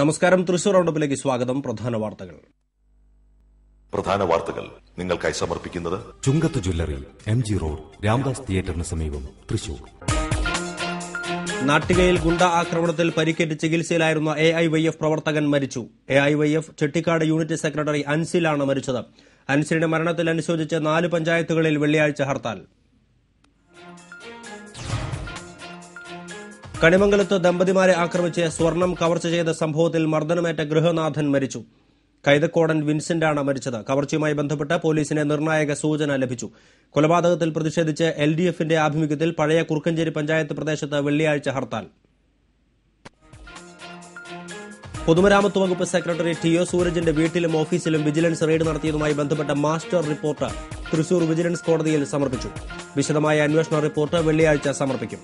നമസ്കാരം തൃശൂർ റൗണ്ടപ്പിലേക്ക് സ്വാഗതം പ്രധാന വാർത്തകൾ പ്രധാന വാർത്തകൾ നിങ്ങൾക്കായി സമർപ്പിക്കുന്നത് Chungath jewellery M G road Ramdas തിയേറ്ററിന് സമീപം തൃശൂർ നാട്ടികയിൽ ഗുണ്ട ആക്രമണത്തിൽ പരിക്കേറ്റ് ചികിത്സയിലായിരുന്ന എ ഐ വൈ എഫ് പ്രവർത്തകൻ മരിച്ചു A I Y F Chettikkad unit secretary അൻസിലാണ് മരിച്ചത് അൻസിലിന്റെ മരണത്തിൽ അനുശോചിച്ച് നാല് പഞ്ചായത്തുകളിൽ വെള്ളിയാഴ്ച ഹർത്താൽ കണിമംഗലത്ത് ദമ്പതിമാരെ ആക്രമിച്ച് സ്വർണം കവർച്ച ചെയ്ത സംഭവത്തിൽ മർദ്ദനമേറ്റ ഗൃഹനാഥൻ മരിച്ചു കൈതക്കോടൻ വിൻസെന്റാണ് മരിച്ചത് കവർച്ചയുമായി ബന്ധപ്പെട്ട് പോലീസിന് നിർണായക സൂചന ലഭിച്ചു കൊലപാതകത്തിൽ പ്രതിഷേധിച്ച് എൽ ഡി എഫിന്റെ ആഭിമുഖ്യത്തിൽ പഴയ കുറുക്കഞ്ചേരി പഞ്ചായത്ത് പ്രദേശത്ത് വെള്ളിയാഴ്ച ഹർത്താൽ പൊതുമരാമത്ത് വകുപ്പ് സെക്രട്ടറി ടി ഒ സൂരജിന്റെ വീട്ടിലും ഓഫീസിലും വിജിലൻസ് റെയ്ഡ് നടത്തിയതുമായി ബന്ധപ്പെട്ട മാസ്റ്റർ റിപ്പോർട്ട് തൃശൂർ വിജിലൻസ് കോടതിയിൽ സമർപ്പിച്ചു വിശദമായ അന്വേഷണ റിപ്പോർട്ട് വെള്ളിയാഴ്ച സമർപ്പിക്കും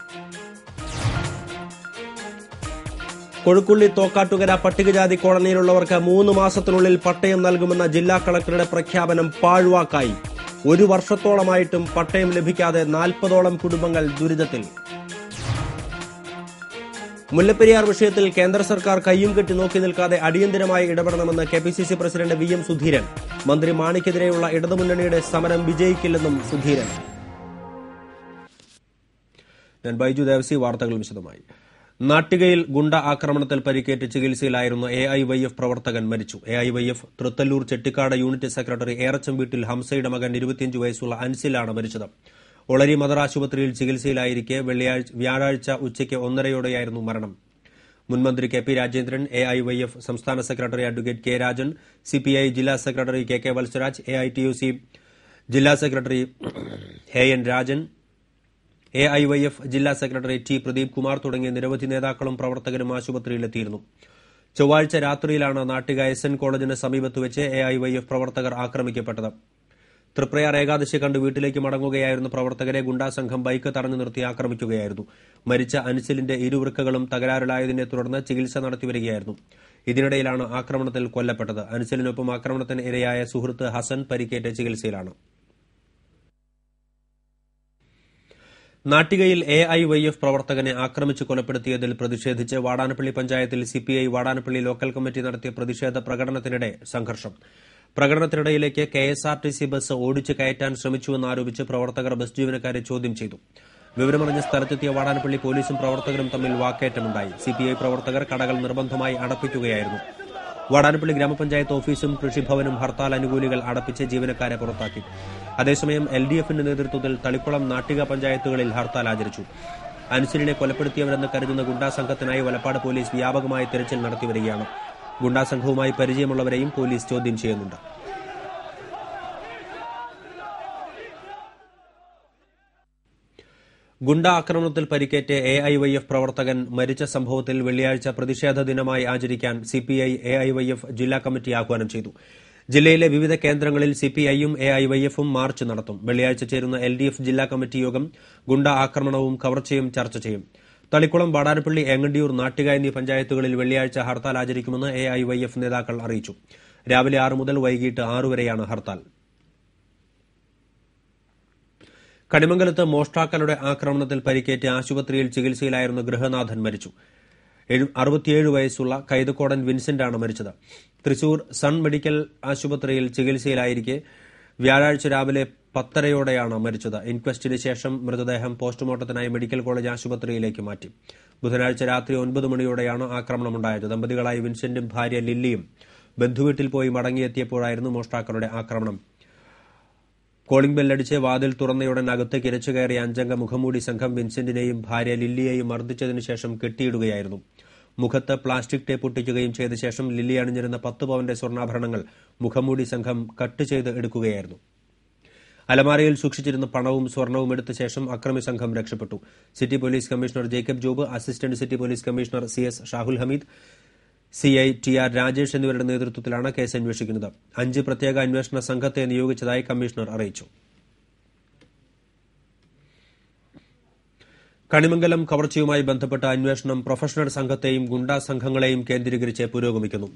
കൊഴുക്കുള്ളി തോക്കാട്ടുകര പട്ടികജാതി കോളനിയിലുള്ളവർക്ക് മൂന്ന് മാസത്തിനുള്ളിൽ പട്ടയം നൽകുമെന്ന ജില്ലാ കളക്ടറുടെ പ്രഖ്യാപനം പാഴ്വാക്കായി ഒരു വർഷത്തോളമായിട്ടും പട്ടയം ലഭിക്കാതെ നാൽപ്പതോളം കുടുംബങ്ങൾ ദുരിതത്തിൽ മുല്ലപ്പെരിയാർ വിഷയത്തിൽ കേന്ദ്ര സർക്കാർ കയ്യും കെട്ടി നോക്കി നിൽക്കാതെ അടിയന്തരമായി ഇടപെടണമെന്ന് K P C C president V M Sudheeran മന്ത്രി മാണിക്കെതിരെയുള്ള ഇടതുമുന്നണിയുടെ സമരം വിജയിക്കില്ലെന്നും സുധീരൻ ഞാൻ ബൈജു ദേവസി വാർത്തകൾ വിശദമായി നാട്ടികയിൽ ഗുണ്ട ആക്രമണത്തിൽ പരിക്കേറ്റ് ചികിത്സയിലായിരുന്ന എ ഐ വൈ എഫ് പ്രവർത്തകൻ മരിച്ചു A I Y F Thrithallur Chettikkad unit secretary ഏറച്ചം വീട്ടിൽ ഹംസയുടെ മകൻ ഇരുപത്തിയഞ്ച് വയസ്സുള്ള അൻസിലാണ് മരിച്ചത് ഒളരി മദർ ആശുപത്രിയിൽ ചികിത്സയിലായിരിക്കെ വെള്ളിയാഴ്ച വ്യാഴാഴ്ച ഉച്ചയ്ക്ക് ഒന്നരയോടെയായിരുന്നു മരണം മുൻമന്ത്രി K P Rajendran A I Y F സംസ്ഥാന സെക്രട്ടറി അഡ്വക്കേറ്റ് കെ രാജൻ സിപിഐ ജില്ലാ സെക്രട്ടറി K K Valsaraj A I T U C ജില്ലാ സെക്രട്ടറി A N Rajan A I Y F ജില്ലാ സെക്രട്ടറി ടി പ്രദീപ് കുമാർ തുടങ്ങിയ നിരവധി നേതാക്കളും പ്രവർത്തകരും ആശുപത്രിയിലെത്തിയിരുന്നു ചൊവ്വാഴ്ച രാത്രിയിലാണ് നാട്ടിക എസ് എൻ കോളേജിന് സമീപത്ത് വെച്ച് എ ഐ വൈ എഫ് പ്രവർത്തകർ ആക്രമിക്കപ്പെട്ടത് തൃപ്രയാർ ഏകാദശി കണ്ട് വീട്ടിലേക്ക് മടങ്ങുകയായിരുന്ന പ്രവർത്തകരെ ഗുണ്ടാസംഘം ബൈക്ക് തടഞ്ഞു നിർത്തി ആക്രമിക്കുകയായിരുന്നു മരിച്ച അൻസിലിന്റെ ഇരുവൃക്കകളും തകരാറിലായതിനെ തുടർന്ന് ചികിത്സ നടത്തിവരികയായിരുന്നു ഇതിനിടയിലാണ് ആക്രമണത്തിൽ കൊല്ലപ്പെട്ടത് അൻസിലിനൊപ്പം ആക്രമണത്തിന് ഇരയായ സുഹൃത്ത് ഹസൻ പരിക്കേറ്റ് ചികിത്സയിലാണ് നാട്ടികയിൽ എ ഐ വൈ എഫ് പ്രവർത്തകനെ ആക്രമിച്ച് കൊലപ്പെടുത്തിയതിൽ പ്രതിഷേധിച്ച് വാടാനപ്പള്ളി പഞ്ചായത്തിൽ സിപിഐ വാടാനപ്പള്ളി ലോക്കൽ കമ്മിറ്റി നടത്തിയ പ്രതിഷേധ പ്രകടനത്തിനിടെ സംഘർഷം പ്രകടനത്തിനിടയിലേക്ക് കെഎസ്ആർടിസി ബസ് ഓടിച്ചു കയറ്റാൻ ശ്രമിച്ചുവെന്നാരോപിച്ച് പ്രവർത്തകർ ബസ് ജീവനക്കാരെ ചോദ്യം ചെയ്തു വിവരമറിഞ്ഞ സ്ഥലത്തെത്തിയ വാടാനപ്പള്ളി പോലീസും പ്രവർത്തകരും തമ്മിൽ വാക്കേറ്റമുണ്ടായി സിപിഐ പ്രവർത്തകർ കടകൾ നിർബന്ധമായി അടപ്പിക്കുകയായിരുന്നു വാടാനപ്പള്ളി ഗ്രാമപഞ്ചായത്ത് ഓഫീസും കൃഷിഭവനും ഹർത്താൽ അനുകൂലികൾ അടപ്പിച്ച് ജീവനക്കാരെ പുറത്താക്കി അതേസമയം എൽ ഡി എഫിന്റെ നേതൃത്വത്തിൽ തളിക്കുളം നാട്ടിക പഞ്ചായത്തുകളിൽ ഹർത്താൽ ആചരിച്ചു അനുസരിനെ കൊലപ്പെടുത്തിയവരെന്ന് കരുതുന്ന ഗുണ്ടാ സംഘത്തിനായി വലപ്പാട് പോലീസ് വ്യാപകമായ തിരച്ചിൽ നടത്തിവരികയാണ് ഗുണ്ടാ സംഘവുമായി പരിചയമുള്ളവരെയും പോലീസ് ചോദ്യം ചെയ്യുന്നുണ്ട് ഗുണ്ട ആക്രമണത്തിൽ പരിക്കേറ്റ് എ ഐ വൈ എഫ് പ്രവർത്തകൻ മരിച്ച സംഭവത്തിൽ വെള്ളിയാഴ്ച പ്രതിഷേധ ദിനമായി ആചരിക്കാൻ CPI A I Y F ജില്ലാ കമ്മിറ്റി ആഹ്വാനം ചെയ്തു ജില്ലയിലെ വിവിധ കേന്ദ്രങ്ങളിൽ സിപിഐയും എഐവൈഎഫും മാർച്ച് നടത്തും വെള്ളിയാഴ്ച ചേരുന്ന എൽഡിഎഫ് ജില്ലാ കമ്മിറ്റി യോഗം ഗുണ്ട ആക്രമണവും കവർച്ചയും ചർച്ച ചെയ്യും തളിക്കുളം വാടാരപ്പള്ളി ഏങ്ങണ്ടിയൂർ നാട്ടുക എന്നീ പഞ്ചായത്തുകളിൽ വെള്ളിയാഴ്ച ഹർത്താൽ ആചരിക്കുമെന്ന് എഐവൈഎഫ് നേതാക്കൾ അറിയിച്ചു രാവിലെ ആറ് മുതൽ വൈകിട്ട് ആറ് വരെയാണ് ഹർത്താൽ കണിമംഗലത്ത് മോഷ്ടാക്കളുടെ ആക്രമണത്തിൽ പരിക്കേറ്റ് ആശുപത്രിയിൽ ചികിത്സയിലായിരുന്ന ഗൃഹനാഥൻ മരിച്ചു അറുപത്തിയേഴ് വയസ്സുള്ള കൈതക്കോടൻ വിൻസെന്റ് ആണ് മരിച്ചത് തൃശൂർ സൺ മെഡിക്കൽ ആശുപത്രിയിൽ ചികിത്സയിലായിരിക്കെ വ്യാഴാഴ്ച രാവിലെ പത്തരയോടെയാണ് മരിച്ചത് ഇൻക്വസ്റ്റിന് ശേഷം മൃതദേഹം പോസ്റ്റ്മോർട്ടത്തിനായി മെഡിക്കൽ കോളേജ് ആശുപത്രിയിലേക്ക് മാറ്റി ബുധനാഴ്ച രാത്രി ഒൻപത് മണിയോടെയാണ് ആക്രമണമുണ്ടായത് ദമ്പതികളായ വിൻസെന്റും ഭാര്യ ലില്ലിയും ബന്ധുവീട്ടിൽ പോയി മടങ്ങിയെത്തിയപ്പോഴായിരുന്നു മോഷ്ടാക്കളുടെ ആക്രമണം കോളിംഗ് ബെല്ലടിച്ച് വാതിൽ തുറന്നയുടൻ അകത്ത് കിരച്ചുകയറിയ അഞ്ചംഗ മുഖംമൂടി സംഘം വിൻസെന്റിനെയും ഭാര്യ ലില്ലിയെയും മർദ്ദിച്ചതിനു ശേഷം കെട്ടിയിടുകയായിരുന്നു മുഖത്ത് പ്ലാസ്റ്റിക് ടേപ്പ് ഒട്ടിക്കുകയും ചെയ്ത ശേഷം ലില്ലി അണിഞ്ഞിരുന്ന പത്ത് പവന്റെ സ്വർണ്ണാഭരണങ്ങൾ മുഖംമൂടി സംഘം കട്ട് ചെയ്ത് എടുക്കുകയായിരുന്നു അലമാരയിൽ സൂക്ഷിച്ചിരുന്ന പണവും സ്വർണവും എടുത്ത ശേഷം അക്രമി സംഘം രക്ഷപ്പെട്ടു city police commissioner Jacob Job assistant city police commissioner C S Shahul Hameed CI T R Rajesh എന്നിവരുടെ നേതൃത്വത്തിലാണ് കേസ് അന്വേഷിക്കുന്നത് അഞ്ച് പ്രത്യേക അന്വേഷണ സംഘത്തെ നിയോഗിച്ചതായി കമ്മീഷണർ അറിയിച്ചു കണിമംഗലം കവർച്ചയുമായി ബന്ധപ്പെട്ട അന്വേഷണം പ്രൊഫഷണൽ സംഘത്തെയും ഗുണ്ടാ സംഘങ്ങളെയും കേന്ദ്രീകരിച്ച് പുരോഗമിക്കുന്നു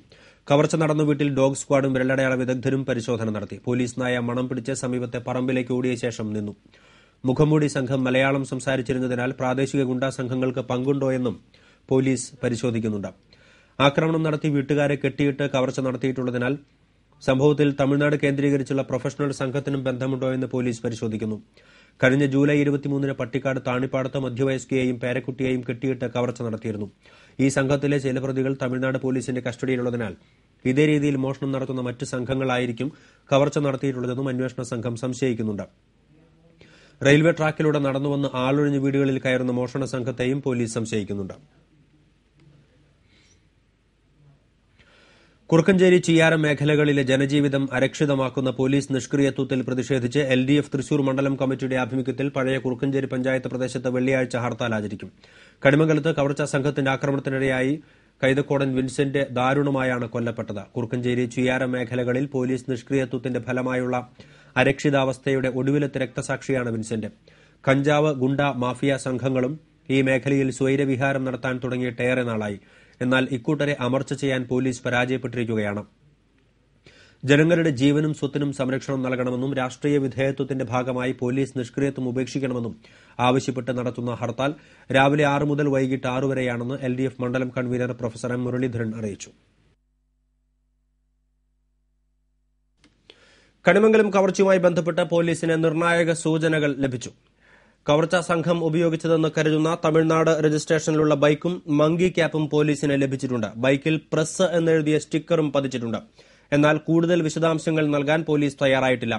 കവർച്ച നടന്ന വീട്ടിൽ ഡോഗ് സ്ക്വാഡും വിരലടയാള വിദഗ്ധരും പരിശോധന നടത്തി പോലീസ് നായ മണം പിടിച്ച് സമീപത്തെ പറമ്പിലേക്ക് ഓടിയ ശേഷം നിന്നു മുഖംമൂടി സംഘം മലയാളം സംസാരിച്ചിരുന്നതിനാൽ പ്രാദേശിക ഗുണ്ടാ സംഘങ്ങൾക്ക് പങ്കുണ്ടോയെന്നും പോലീസ് പരിശോധിക്കുന്നുണ്ട് ആക്രമണം നടത്തി വീട്ടുകാരെ കെട്ടിയിട്ട് കവർച്ച നടത്തിയിട്ടുള്ളതിനാൽ സംഭവത്തിൽ തമിഴ്നാട് കേന്ദ്രീകരിച്ചുള്ള പ്രൊഫഷണൽ സംഘത്തിനും ബന്ധമുണ്ടോ എന്ന് പോലീസ് പരിശോധിക്കുന്നു കഴിഞ്ഞ ജൂലൈ ഇരുപത്തിമൂന്നിന് പട്ടിക്കാട് താണിപ്പാടത്ത് മധ്യവയസ്കയെയും പേരക്കുട്ടിയെയും കെട്ടിയിട്ട് കവർച്ച നടത്തിയിരുന്നു ഈ സംഘത്തിലെ ചില പ്രതികൾ തമിഴ്നാട് പോലീസിന്റെ കസ്റ്റഡിയിലുള്ളതിനാൽ ഇതേ രീതിയിൽ മോഷണം നടത്തുന്ന മറ്റ് സംഘങ്ങളായിരിക്കും കവർച്ച നടത്തിയിട്ടുള്ളതെന്നും അന്വേഷണ സംഘം സംശയിക്കുന്നുണ്ട് റെയിൽവേ ട്രാക്കിലൂടെ നടന്നുവന്ന് ആളൊഴിഞ്ഞ് വീടുകളിൽ കയറുന്ന മോഷണ സംഘത്തെയും പോലീസ് സംശയിക്കുന്നുണ്ട് കുറുക്കഞ്ചേരി ചിയാര മേഖലകളിലെ ജനജീവിതം അരക്ഷിതമാക്കുന്ന പോലീസ് നിഷ്ക്രിയത്വത്തിൽ പ്രതിഷേധിച്ച് എൽ ഡി എഫ് തൃശൂർ മണ്ഡലം കമ്മിറ്റിയുടെ ആഭിമുഖ്യത്തിൽ പഴയ കുറുക്കഞ്ചേരി പഞ്ചായത്ത് പ്രദേശത്ത് വെള്ളിയാഴ്ച ഹർത്താൽ ആചരിക്കും കടിമംഗലത്ത് കവർച്ചാ സംഘത്തിന്റെ ആക്രമണത്തിനിടെയായി കൈതക്കോടൻ വിൻസെന്റ് ദാരുണമായാണ് കൊല്ലപ്പെട്ടത് കുറുക്കഞ്ചേരി ചിയാര മേഖലകളിൽ പോലീസ് നിഷ്ക്രിയത്വത്തിന്റെ ഫലമായുള്ള അരക്ഷിതാവസ്ഥയുടെ ഒടുവിലത്തെ രക്തസാക്ഷിയാണ് വിൻസെന്റ് കഞ്ചാവ് ഗുണ്ട മാഫിയ സംഘങ്ങളും ഈ മേഖലയിൽ സ്വൈരവിഹാരം നടത്താൻ തുടങ്ങിയ ഏറെ നാളായി എന്നാൽ ഇക്കൂട്ടരെ അമർച്ച ചെയ്യാൻ പോലീസ് പരാജയപ്പെട്ടിരിക്കുകയാണ് ജനങ്ങളുടെ ജീവനും സ്വത്തിനും സംരക്ഷണം നൽകണമെന്നും രാഷ്ട്രീയ വിധേയത്വത്തിന്റെ ഭാഗമായി പോലീസ് നിഷ്ക്രിയത്വം ഉപേക്ഷിക്കണമെന്നും ആവശ്യപ്പെട്ട് നടത്തുന്ന ഹർത്താൽ രാവിലെ ആറ് മുതൽ വൈകിട്ട് ആറ് വരെയാണെന്ന് എൽ മണ്ഡലം കൺവീനർ പ്രൊഫസർ എം മുരളീധരൻ അറിയിച്ചു കണിമംഗലം കവർച്ചയുമായി ബന്ധപ്പെട്ട് പോലീസിന് നിർണായക സൂചനകൾ ലഭിച്ചു കവർച്ച സംഘം ഉപയോഗിച്ചതെന്ന് കരുതുന്ന തമിഴ്നാട് രജിസ്ട്രേഷനിലുള്ള ബൈക്കും മങ്കി ക്യാപ്പും പോലീസിന് ലഭിച്ചിട്ടുണ്ട് ബൈക്കിൽ പ്രസ് എന്നെഴുതിയ സ്റ്റിക്കറും പതിച്ചിട്ടുണ്ട് എന്നാൽ കൂടുതൽ വിശദാംശങ്ങൾ നൽകാൻ പോലീസ് തയ്യാറായിട്ടില്ല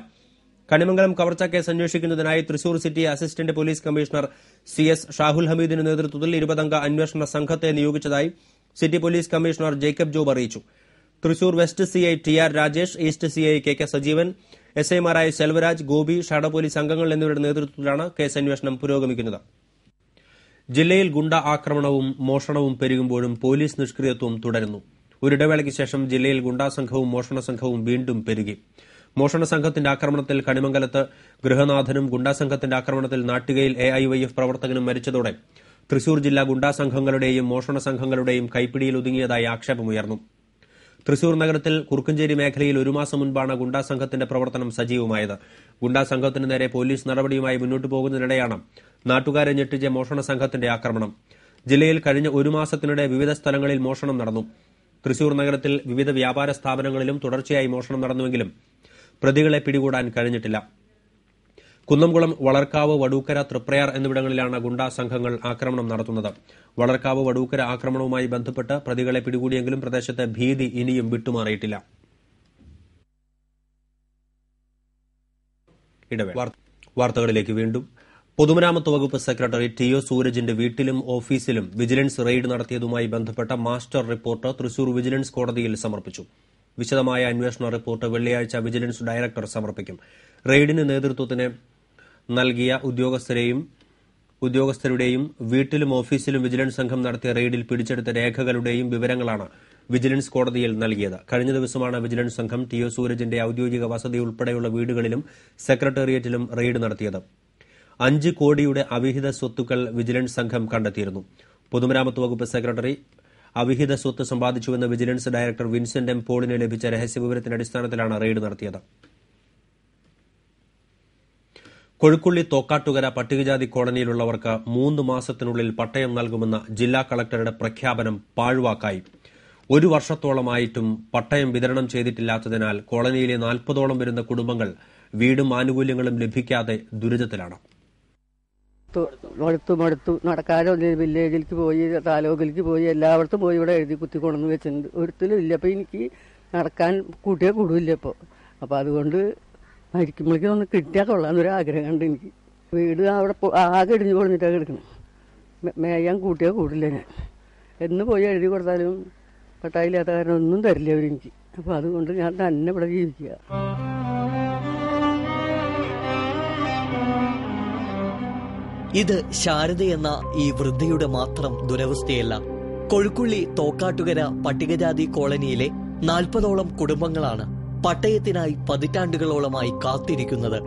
കണിമംഗലം കവർച്ച കേസ് അന്വേഷിക്കുന്നതിനായി Thrissur city assistant police commissioner C S Shahul ഹമീദിന്റെ നേതൃത്വത്തിൽ ഇരുപതംഗ അന്വേഷണ സംഘത്തെ നിയോഗിച്ചതായി city police commissioner Jacob Job അറിയിച്ചു Thrissur west CI T R Rajesh east CI K K Sajeevan S ഐമാരായ സെൽവരാജ് ഗോപി ഷാഡോ പോലീസ് അംഗങ്ങൾ എന്നിവരുടെ നേതൃത്വത്തിലാണ് കേസ് അന്വേഷണം പുരോഗമിക്കുന്നത് ജില്ലയിൽ ഗുണ്ട ആക്രമണവും മോഷണവും പെരുകുമ്പോഴും പോലീസ് നിഷ്ക്രിയത്വം തുടരുന്നു ഒരിടവേളയ്ക്ക് ശേഷം ജില്ലയിൽ ഗുണ്ടാ സംഘവും മോഷണ സംഘവും വീണ്ടും പെരുകി മോഷണ സംഘത്തിന്റെ ആക്രമണത്തിൽ കണിമംഗലത്ത് ഗൃഹനാഥനും ഗുണ്ടാ സംഘത്തിന്റെ ആക്രമണത്തിൽ നാട്ടുകയിൽ എ ഐ വൈ എഫ് പ്രവർത്തകനും മരിച്ചതോടെ തൃശൂർ ജില്ലാ ഗുണ്ടാ സംഘങ്ങളുടെയും മോഷണ സംഘങ്ങളുടെയും കൈപ്പിടിയിൽ ഒതുങ്ങിയതായി ആക്ഷേപമുയർന്നു തൃശൂർ നഗരത്തിൽ കുറുക്കഞ്ചേരി മേഖലയിൽ ഒരു മാസം മുൻപാണ് ഗുണ്ടാ സംഘത്തിന്റെ പ്രവർത്തനം സജീവമായത് ഗുണ്ടാ സംഘത്തിനു നേരെ പോലീസ് നടപടിയുമായി മുന്നോട്ടു പോകുന്നതിനിടെയാണ് നാട്ടുകാരെ ഞെട്ടിച്ച മോഷണ സംഘത്തിന്റെ ആക്രമണം ജില്ലയിൽ കഴിഞ്ഞ ഒരു മാസത്തിനിടെ വിവിധ സ്ഥലങ്ങളിൽ മോഷണം നടന്നു തൃശൂർ നഗരത്തിൽ വിവിധ വ്യാപാര സ്ഥാപനങ്ങളിലും തുടർച്ചയായി മോഷണം നടന്നുവെങ്കിലും പ്രതികളെ പിടികൂടാൻ കഴിഞ്ഞിട്ടില്ല കുന്നംകുളം വളർക്കാവ് വടൂക്കര തൃപ്രയാർ എന്നിവിടങ്ങളിലാണ് ഗുണ്ടാ സംഘങ്ങൾ ആക്രമണം നടത്തുന്നത് വളർക്കാവ് വടൂക്കര ആക്രമണവുമായി ബന്ധപ്പെട്ട് പ്രതികളെ പിടികൂടിയെങ്കിലും പ്രദേശത്തെ ഭീതി ഇനിയും വിട്ടുമാറിയിട്ടില്ല വാർത്തകളിലേക്ക് വീണ്ടും പൊതുമരാമത്ത് വകുപ്പ് സെക്രട്ടറി ടി ഒ സൂരജിന്റെ വീട്ടിലും ഓഫീസിലും വിജിലൻസ് റെയ്ഡ് നടത്തിയതുമായി ബന്ധപ്പെട്ട മാസ്റ്റർ റിപ്പോർട്ട് തൃശൂർ വിജിലൻസ് കോടതിയിൽ സമർപ്പിച്ചു വിശദമായ അന്വേഷണ റിപ്പോർട്ട് വെള്ളിയാഴ്ച വിജിലൻസ് ഡയറക്ടർ സമർപ്പിക്കും റെയ്ഡിന് നേതൃത്വത്തിന് നൽകിയ ഉദ്യോഗസ്ഥരെയും ഉദ്യോഗസ്ഥരുടെയും വീട്ടിലും ഓഫീസിലും വിജിലൻസ് സംഘം നടത്തിയ റെയ്ഡിൽ പിടിച്ചെടുത്ത രേഖകളുടെയും വിവരങ്ങളാണ് വിജിലൻസ് കോടതിയിൽ നൽകിയത് കഴിഞ്ഞ ദിവസമാണ് വിജിലൻസ് സംഘം ടി ഒ സൂരജിന്റെ ഔദ്യോഗിക വസതി ഉൾപ്പെടെയുള്ള വീടുകളിലും സെക്രട്ടേറിയറ്റിലും റെയ്ഡ് നടത്തിയത് അഞ്ച് കോടിയുടെ അവിഹിത സ്വത്തുക്കൾ വിജിലൻസ് സംഘം കണ്ടെത്തിയിരുന്നു പൊതുമരാമത്ത് വകുപ്പ് സെക്രട്ടറി അവിഹിത സ്വത്ത് സമ്പാദിച്ചുവെന്ന് വിജിലൻസ് ഡയറക്ടർ വിൻസെന്റ് എം പോളിന് ലഭിച്ച രഹസ്യവിവരത്തിന്റെ അടിസ്ഥാനത്തിലാണ് റെയ്ഡ് നടത്തിയത് കൊഴുക്കുള്ളി തോക്കാട്ടുകര പട്ടികജാതി കോളനിയിലുള്ളവർക്ക് മൂന്ന് മാസത്തിനുള്ളിൽ പട്ടയം നൽകുമെന്ന ജില്ലാ കളക്ടറുടെ പ്രഖ്യാപനം പാഴ്വാക്കായി ഒരു വർഷത്തോളമായിട്ടും പട്ടയം വിതരണം ചെയ്തിട്ടില്ലാത്തതിനാൽ കോളനിയിലെ നാൽപ്പതോളം വരുന്ന കുടുംബങ്ങൾ വീടും ആനുകൂല്യങ്ങളും ലഭിക്കാതെ ദുരിതത്തിലാണ് മടുത്തു മടുത്തു നടക്കാതെ വില്ലേജിലേക്ക് പോയി താലൂക്കിലേക്ക് പോയി എല്ലായിടത്തും പോയി ഇവിടെ എഴുതി കുത്തി വെച്ചിട്ടുണ്ട് ഒരിക്കലും ഇല്ല അപ്പം എനിക്ക് നടക്കാൻ കൂട്ടിയേ കൂടില്ല ഇപ്പോ അപ്പോൾ അതുകൊണ്ട് മരിക്കുമ്പോഴേക്കും ഒന്ന് കിട്ടിയാൽ ആഗ്രഹം ഉണ്ട് എനിക്ക് വീട് അവിടെ ആകെ ഇടിഞ്ഞു പൊളിഞ്ഞിട്ടാണ് കിടക്കുന്നത് മേയാൻ കൂട്ടിയാൽ കൂടില്ല ഞാൻ എന്ന് പോയി എഴുതി കൊടുത്താലും പട്ടായില്ലാത്ത കാരണം ഒന്നും തരില്ല അവരെനിക്ക് അപ്പോൾ അതുകൊണ്ട് ഞാൻ തന്നെ ഇവിടെ ജീവിക്കുക ഇത് ശാരദ എന്ന ഈ വൃദ്ധയുടെ മാത്രം ദുരവസ്ഥയല്ല കൊഴുക്കുള്ളി തോക്കാട്ടുകര പട്ടികജാതി കോളനിയിലെ നാൽപ്പതോളം കുടുംബങ്ങളാണ് പട്ടയത്തിനായി പതിറ്റാണ്ടുകളോളമായി കാത്തിരിക്കുന്നത്